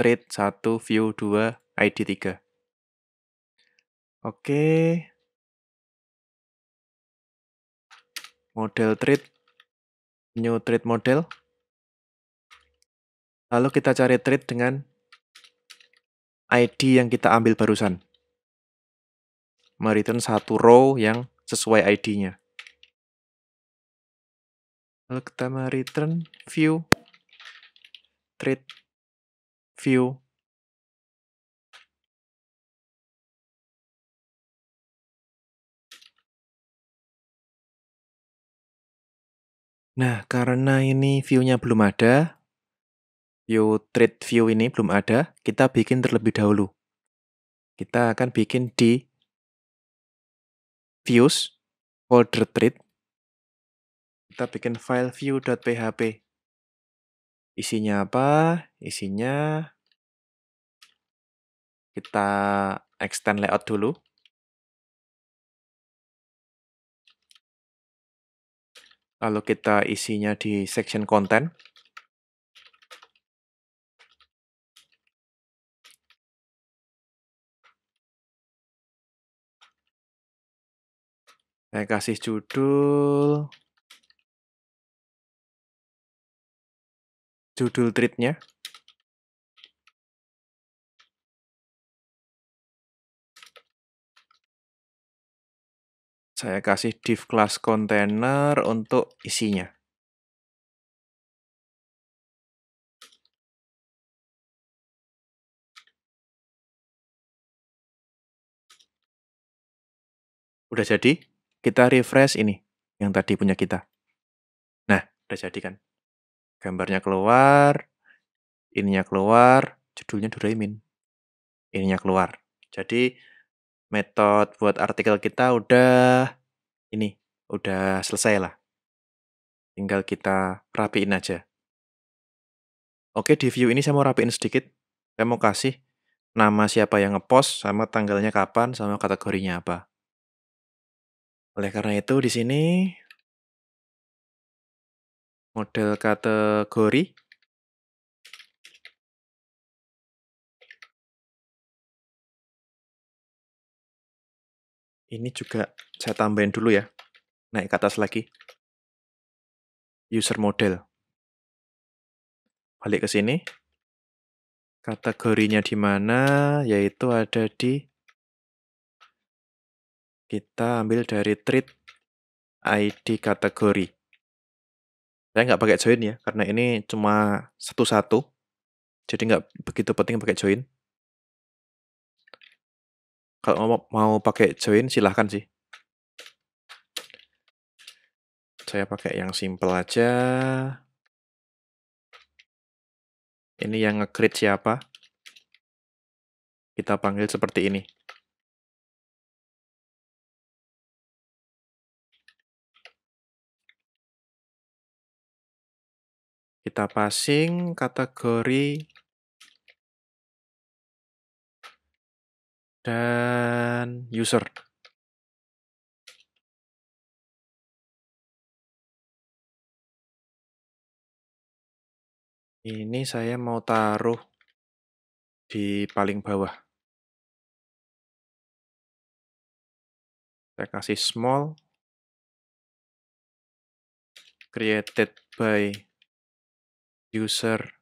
trade, satu, view, dua, ID tiga. Oke, model trade, new trade model. Lalu kita cari trade dengan ID yang kita ambil barusan. meriten satu row yang sesuai ID-nya. Lalu kita return view trade view Nah, karena ini view-nya belum ada, view treat view ini belum ada, kita bikin terlebih dahulu. Kita akan bikin di views folder treat. Kita bikin file view.php. Isinya apa? Isinya kita extend layout dulu. Lalu kita isinya di section content. Saya kasih judul judul treatnya. Saya kasih div class container untuk isinya. Udah jadi? Kita refresh ini yang tadi punya kita. Nah, udah jadi kan? Gambarnya keluar, ininya keluar, judulnya Doraemon. Ininya keluar. Jadi metode buat artikel kita udah ini udah selesai lah. Tinggal kita rapiin aja. Oke, di view ini saya mau rapiin sedikit. Saya mau kasih nama siapa yang ngepost, sama tanggalnya kapan, sama kategorinya apa. Oleh karena itu, di sini model kategori Ini juga saya tambahin dulu ya. Naik ke atas lagi. User model. Balik ke sini. Kategorinya di mana? Yaitu ada di kita ambil dari treat ID kategori. Saya nggak pakai join ya, karena ini cuma satu-satu. Jadi nggak begitu penting pakai join. Kalau mau, mau pakai join silahkan sih. Saya pakai yang simple aja. Ini yang nge-create siapa? Kita panggil seperti ini. Kita passing kategori dan user. Ini saya mau taruh di paling bawah. Saya kasih small, created by user,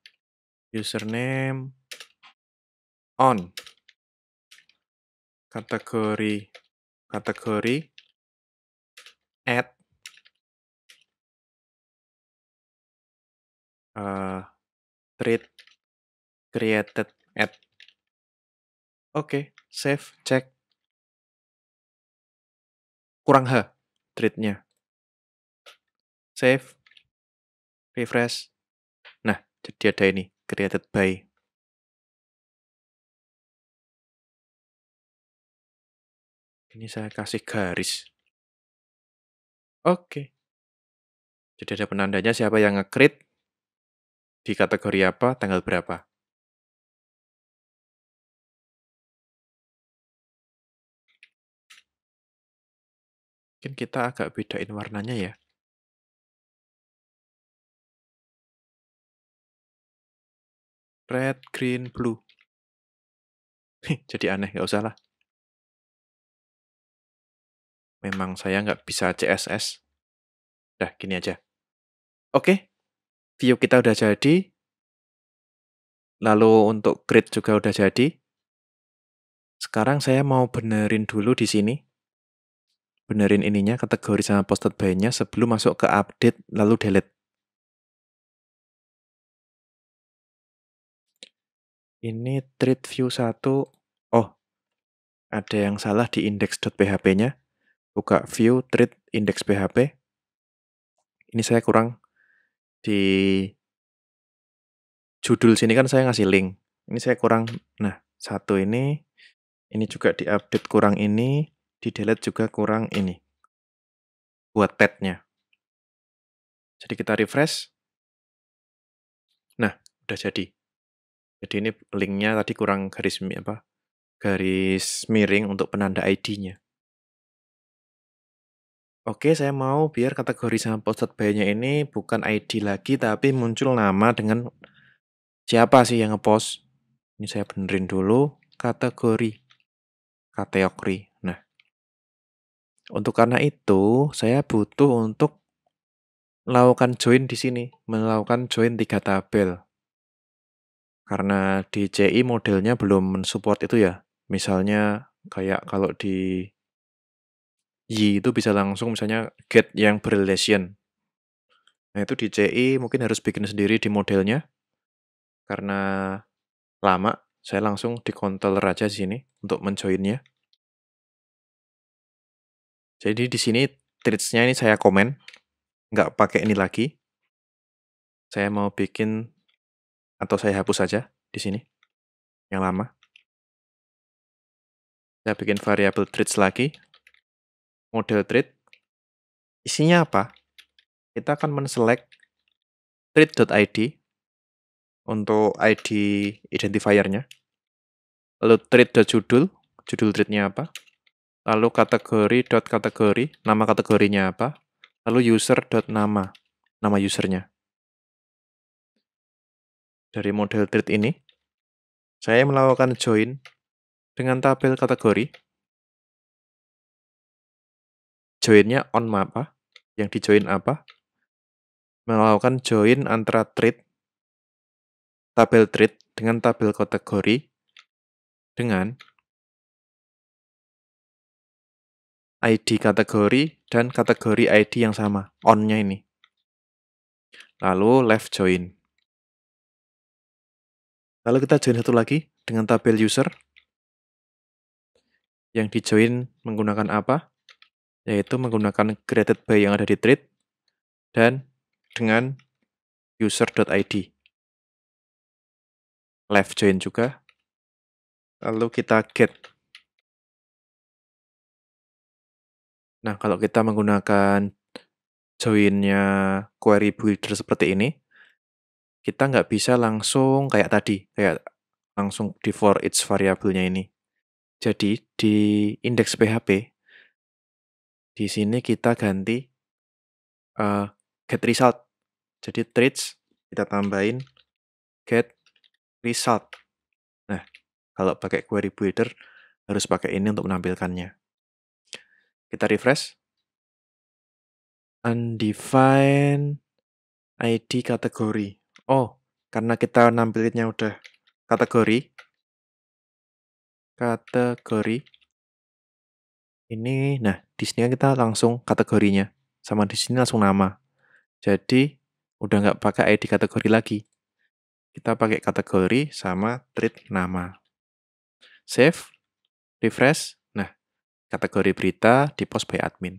username, on kategori kategori add uh, eh, read created add oke okay, save check kurang h treatnya save refresh nah jadi ada ini created by Ini saya kasih garis. Oke. Jadi ada penandanya siapa yang ngekrit, di kategori apa, tanggal berapa. Mungkin kita agak bedain warnanya ya. Red, green, blue. Jadi aneh, nggak usah lah memang saya nggak bisa CSS. Dah, gini aja. Oke, view kita udah jadi. Lalu untuk grid juga udah jadi. Sekarang saya mau benerin dulu di sini. Benerin ininya, kategori sama posted by-nya sebelum masuk ke update, lalu delete. Ini treat view 1. Oh, ada yang salah di index.php-nya buka view treat index PHP. Ini saya kurang di judul sini kan saya ngasih link. Ini saya kurang, nah satu ini, ini juga di update kurang ini, di delete juga kurang ini. Buat padnya. Jadi kita refresh. Nah, udah jadi. Jadi ini linknya tadi kurang garis apa garis miring untuk penanda ID-nya. Oke, saya mau biar kategori sama posted bayinya ini bukan ID lagi, tapi muncul nama dengan siapa sih yang ngepost. Ini saya benerin dulu, kategori, kategori. Nah, untuk karena itu, saya butuh untuk melakukan join di sini, melakukan join tiga tabel. Karena di CI modelnya belum mensupport itu ya. Misalnya kayak kalau di Y itu bisa langsung misalnya get yang berrelation. Nah itu di CI mungkin harus bikin sendiri di modelnya. Karena lama, saya langsung di controller aja di sini untuk menjoinnya. Jadi di sini treats-nya ini saya komen, nggak pakai ini lagi. Saya mau bikin atau saya hapus saja di sini yang lama. Saya bikin variable treats lagi, model thread. Isinya apa? Kita akan menselect thread.id untuk ID identifiernya. Lalu thread.judul, judul threadnya apa? Lalu kategori nama kategorinya apa? Lalu user nama, nama usernya. Dari model thread ini, saya melakukan join dengan tabel kategori joinnya on apa, ah? yang di join apa, melakukan join antara thread, tabel thread dengan tabel kategori dengan ID kategori dan kategori ID yang sama, onnya ini. Lalu left join. Lalu kita join satu lagi dengan tabel user. Yang di join menggunakan apa? yaitu menggunakan graded by yang ada di thread dan dengan user.id. Left join juga. Lalu kita get. Nah, kalau kita menggunakan joinnya query builder seperti ini, kita nggak bisa langsung kayak tadi, kayak langsung di for each variabelnya ini. Jadi di index PHP di sini kita ganti uh, get result. Jadi trades kita tambahin get result. Nah, kalau pakai query builder harus pakai ini untuk menampilkannya. Kita refresh. Undefined ID kategori. Oh, karena kita nampilinnya udah kategori. Kategori. Ini, nah, di sini kita langsung kategorinya sama di sini langsung nama. Jadi udah nggak pakai ID kategori lagi. Kita pakai kategori sama treat nama. Save, refresh. Nah, kategori berita di post by admin.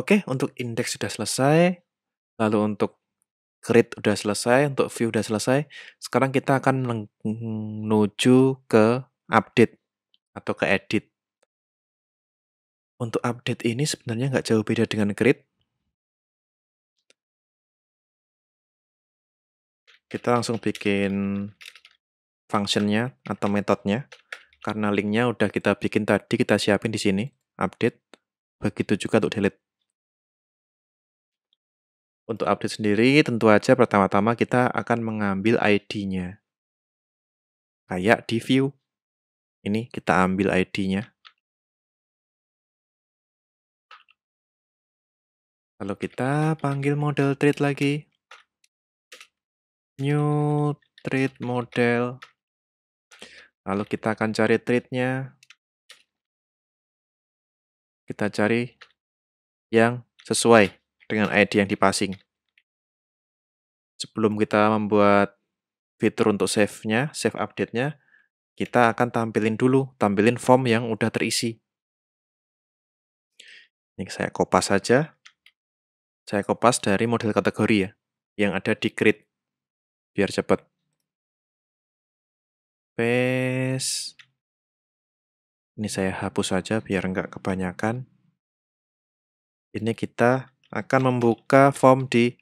Oke, untuk indeks sudah selesai. Lalu untuk create sudah selesai, untuk view sudah selesai. Sekarang kita akan menuju ke update atau ke edit untuk update ini sebenarnya nggak jauh beda dengan grid. Kita langsung bikin functionnya atau metodenya. Karena linknya udah kita bikin tadi, kita siapin di sini, update. Begitu juga untuk delete. Untuk update sendiri, tentu aja pertama-tama kita akan mengambil ID-nya. Kayak di view. Ini kita ambil ID-nya. Lalu kita panggil model treat lagi. New treat model. Lalu kita akan cari treatnya. Kita cari yang sesuai dengan ID yang dipassing. Sebelum kita membuat fitur untuk save-nya, save update-nya, kita akan tampilin dulu, tampilin form yang udah terisi. Ini saya kopas saja. Saya kopas dari model kategori ya, yang ada di grid. Biar cepat. Paste. Ini saya hapus saja biar nggak kebanyakan. Ini kita akan membuka form di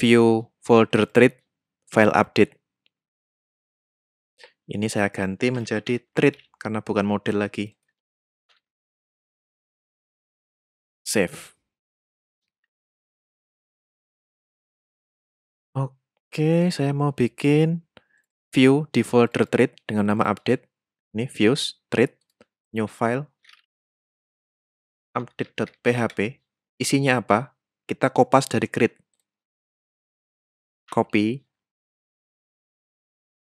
view folder treat file update. Ini saya ganti menjadi treat karena bukan model lagi. Save. Oke, saya mau bikin view di folder thread dengan nama update. Ini views, thread, new file, update.php. Isinya apa? Kita kopas dari create. Copy.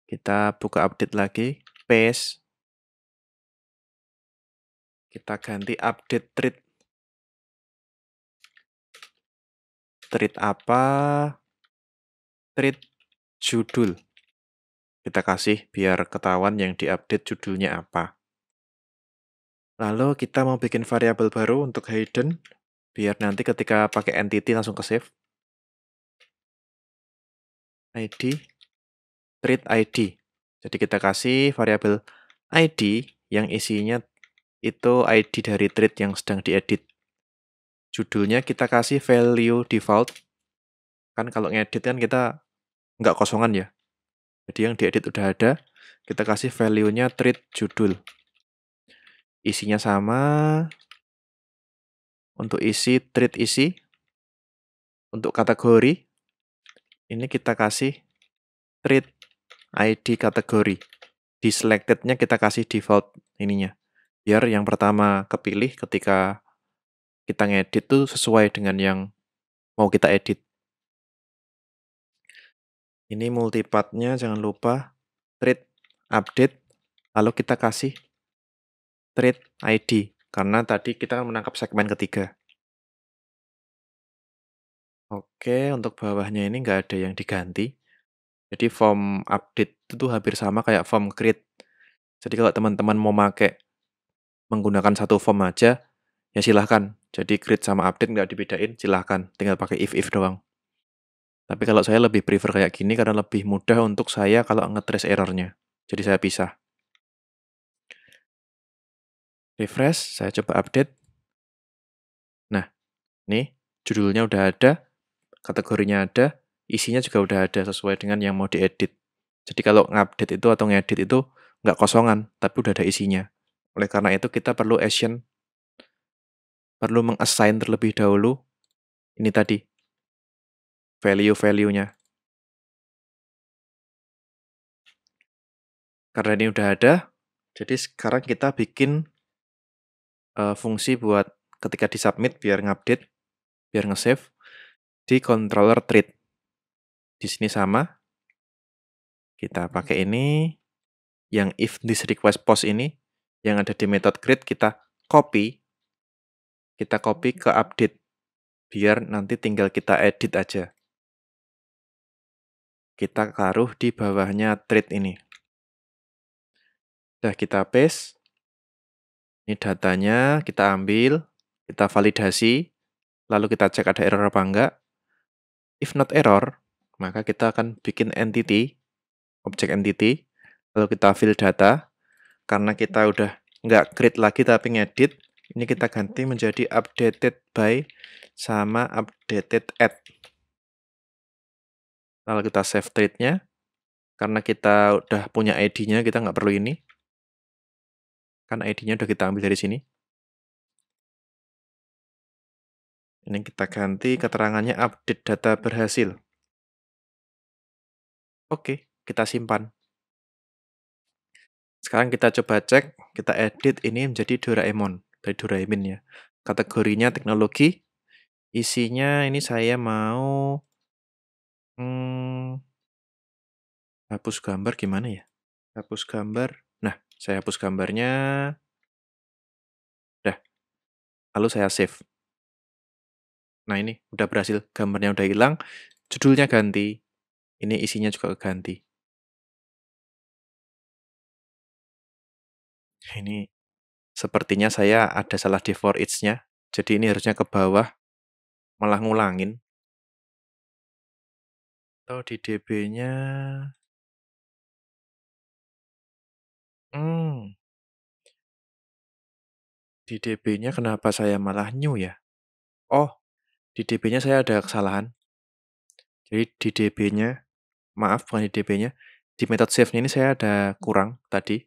Kita buka update lagi. Paste. Kita ganti update thread. Thread apa? treat judul. Kita kasih biar ketahuan yang diupdate judulnya apa. Lalu kita mau bikin variabel baru untuk hidden, biar nanti ketika pakai entity langsung ke save. ID, treat ID. Jadi kita kasih variabel ID yang isinya itu ID dari treat yang sedang diedit. Judulnya kita kasih value default Kan kalau ngedit kan kita nggak kosongan ya. Jadi yang diedit udah ada, kita kasih value-nya treat judul. Isinya sama. Untuk isi, treat isi. Untuk kategori, ini kita kasih treat ID kategori. Di selected-nya kita kasih default ininya. Biar yang pertama kepilih ketika kita ngedit tuh sesuai dengan yang mau kita edit ini multipathnya jangan lupa trade update lalu kita kasih trade ID karena tadi kita kan menangkap segmen ketiga. Oke, untuk bawahnya ini nggak ada yang diganti. Jadi form update itu tuh hampir sama kayak form create. Jadi kalau teman-teman mau pakai menggunakan satu form aja, ya silahkan. Jadi create sama update nggak dibedain, silahkan. Tinggal pakai if-if doang. Tapi kalau saya lebih prefer kayak gini karena lebih mudah untuk saya kalau ngetrace errornya. Jadi saya pisah. Refresh, saya coba update. Nah, nih judulnya udah ada, kategorinya ada, isinya juga udah ada sesuai dengan yang mau diedit. Jadi kalau ngupdate itu atau ngedit itu nggak kosongan, tapi udah ada isinya. Oleh karena itu kita perlu action, perlu mengassign terlebih dahulu ini tadi value-value-nya. Karena ini udah ada, jadi sekarang kita bikin uh, fungsi buat ketika di submit biar ngupdate, biar nge-save di controller treat. Di sini sama. Kita pakai ini yang if this request post ini yang ada di method create kita copy kita copy ke update biar nanti tinggal kita edit aja. Kita taruh di bawahnya thread ini. Sudah kita paste. Ini datanya kita ambil, kita validasi, lalu kita cek ada error apa enggak. If not error, maka kita akan bikin entity, objek entity, lalu kita fill data. Karena kita udah nggak create lagi tapi ngedit, ini kita ganti menjadi updated by sama updated at lalu kita save trade-nya. Karena kita udah punya ID-nya, kita nggak perlu ini. Kan ID-nya udah kita ambil dari sini. Ini kita ganti keterangannya update data berhasil. Oke, kita simpan. Sekarang kita coba cek, kita edit ini menjadi Doraemon, dari Doraemon ya. Kategorinya teknologi, isinya ini saya mau Hmm, Hapus gambar gimana ya? Hapus gambar. Nah, saya hapus gambarnya. Dah. Lalu saya save. Nah, ini udah berhasil. Gambarnya udah hilang. Judulnya ganti. Ini isinya juga ganti. Ini sepertinya saya ada salah di for each-nya. Jadi ini harusnya ke bawah malah ngulangin atau di DB-nya hmm, Di DB-nya kenapa saya malah new ya? Oh, di DB-nya saya ada kesalahan. Jadi di DB-nya maaf bukan di DB-nya, di metode save-nya ini saya ada kurang tadi.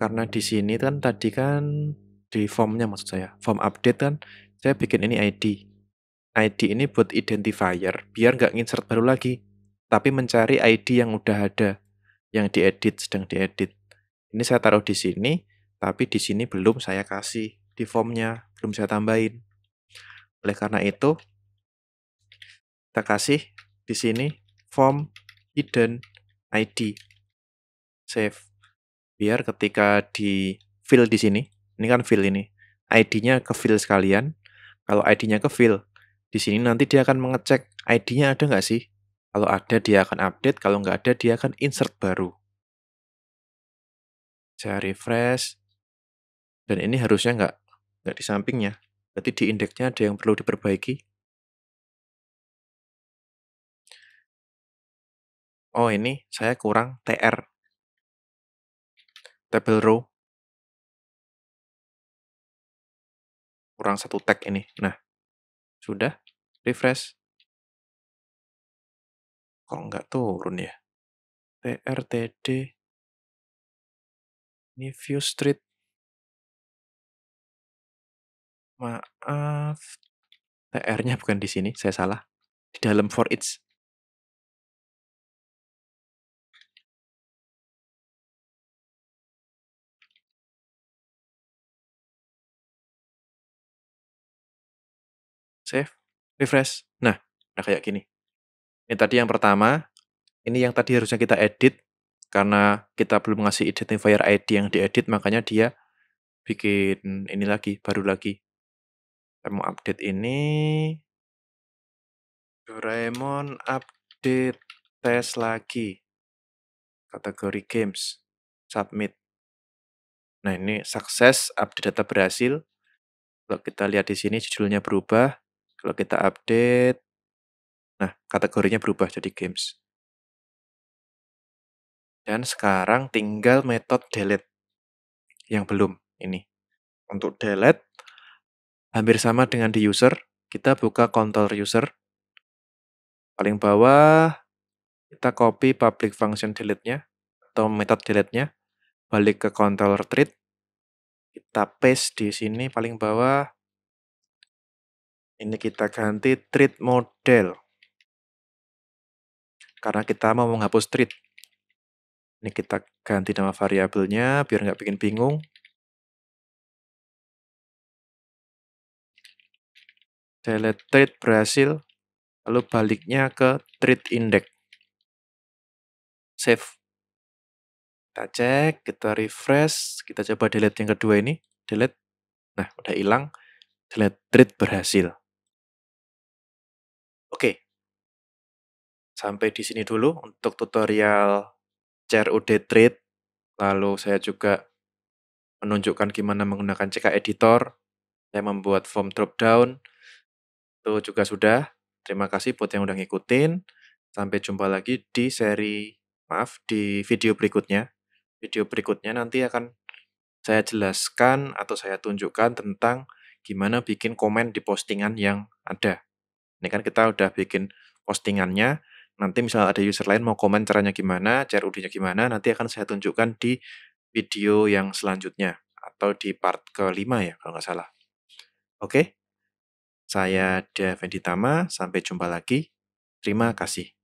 Karena di sini kan tadi kan di form-nya maksud saya, form update kan saya bikin ini ID. ID ini buat identifier, biar nggak insert baru lagi, tapi mencari ID yang udah ada, yang diedit, sedang diedit. Ini saya taruh di sini, tapi di sini belum saya kasih di formnya, belum saya tambahin. Oleh karena itu, kita kasih di sini form hidden ID. Save. Biar ketika di fill di sini, ini kan fill ini, ID-nya ke fill sekalian. Kalau ID-nya ke fill, di sini nanti dia akan mengecek ID-nya ada nggak sih? Kalau ada, dia akan update. Kalau nggak ada, dia akan insert baru. Saya refresh. Dan ini harusnya nggak, nggak di sampingnya. Berarti di indeksnya ada yang perlu diperbaiki. Oh, ini saya kurang TR. Table row. Kurang satu tag ini. Nah, sudah? Refresh. Kok nggak turun ya? TRTD. Ini view street. Maaf. TR-nya bukan di sini, saya salah. Di dalam for each. save, refresh. Nah, udah kayak gini. Ini tadi yang pertama, ini yang tadi harusnya kita edit karena kita belum ngasih identifier ID yang diedit makanya dia bikin ini lagi, baru lagi. Saya mau update ini. Doraemon update test lagi. Kategori games. Submit. Nah, ini sukses, update data berhasil. Kalau kita lihat di sini judulnya berubah, kalau kita update, nah kategorinya berubah jadi games. Dan sekarang tinggal metode delete yang belum ini. Untuk delete, hampir sama dengan di user, kita buka controller user. Paling bawah, kita copy public function delete-nya atau metode delete-nya, balik ke controller retreat, kita paste di sini paling bawah, ini kita ganti treat model. Karena kita mau menghapus treat. Ini kita ganti nama variabelnya biar nggak bikin bingung. Delete treat berhasil. Lalu baliknya ke treat index. Save. Kita cek, kita refresh, kita coba delete yang kedua ini. Delete. Nah, udah hilang. Delete treat berhasil. Oke. Sampai di sini dulu untuk tutorial CRUD Trade. Lalu saya juga menunjukkan gimana menggunakan CK Editor. Saya membuat form dropdown. Itu juga sudah. Terima kasih buat yang udah ngikutin. Sampai jumpa lagi di seri, maaf, di video berikutnya. Video berikutnya nanti akan saya jelaskan atau saya tunjukkan tentang gimana bikin komen di postingan yang ada. Ini kan kita udah bikin postingannya, nanti misal ada user lain mau komen caranya gimana, CRUD-nya gimana, nanti akan saya tunjukkan di video yang selanjutnya atau di part kelima ya kalau nggak salah. Oke, saya Devendi Tama, sampai jumpa lagi. Terima kasih.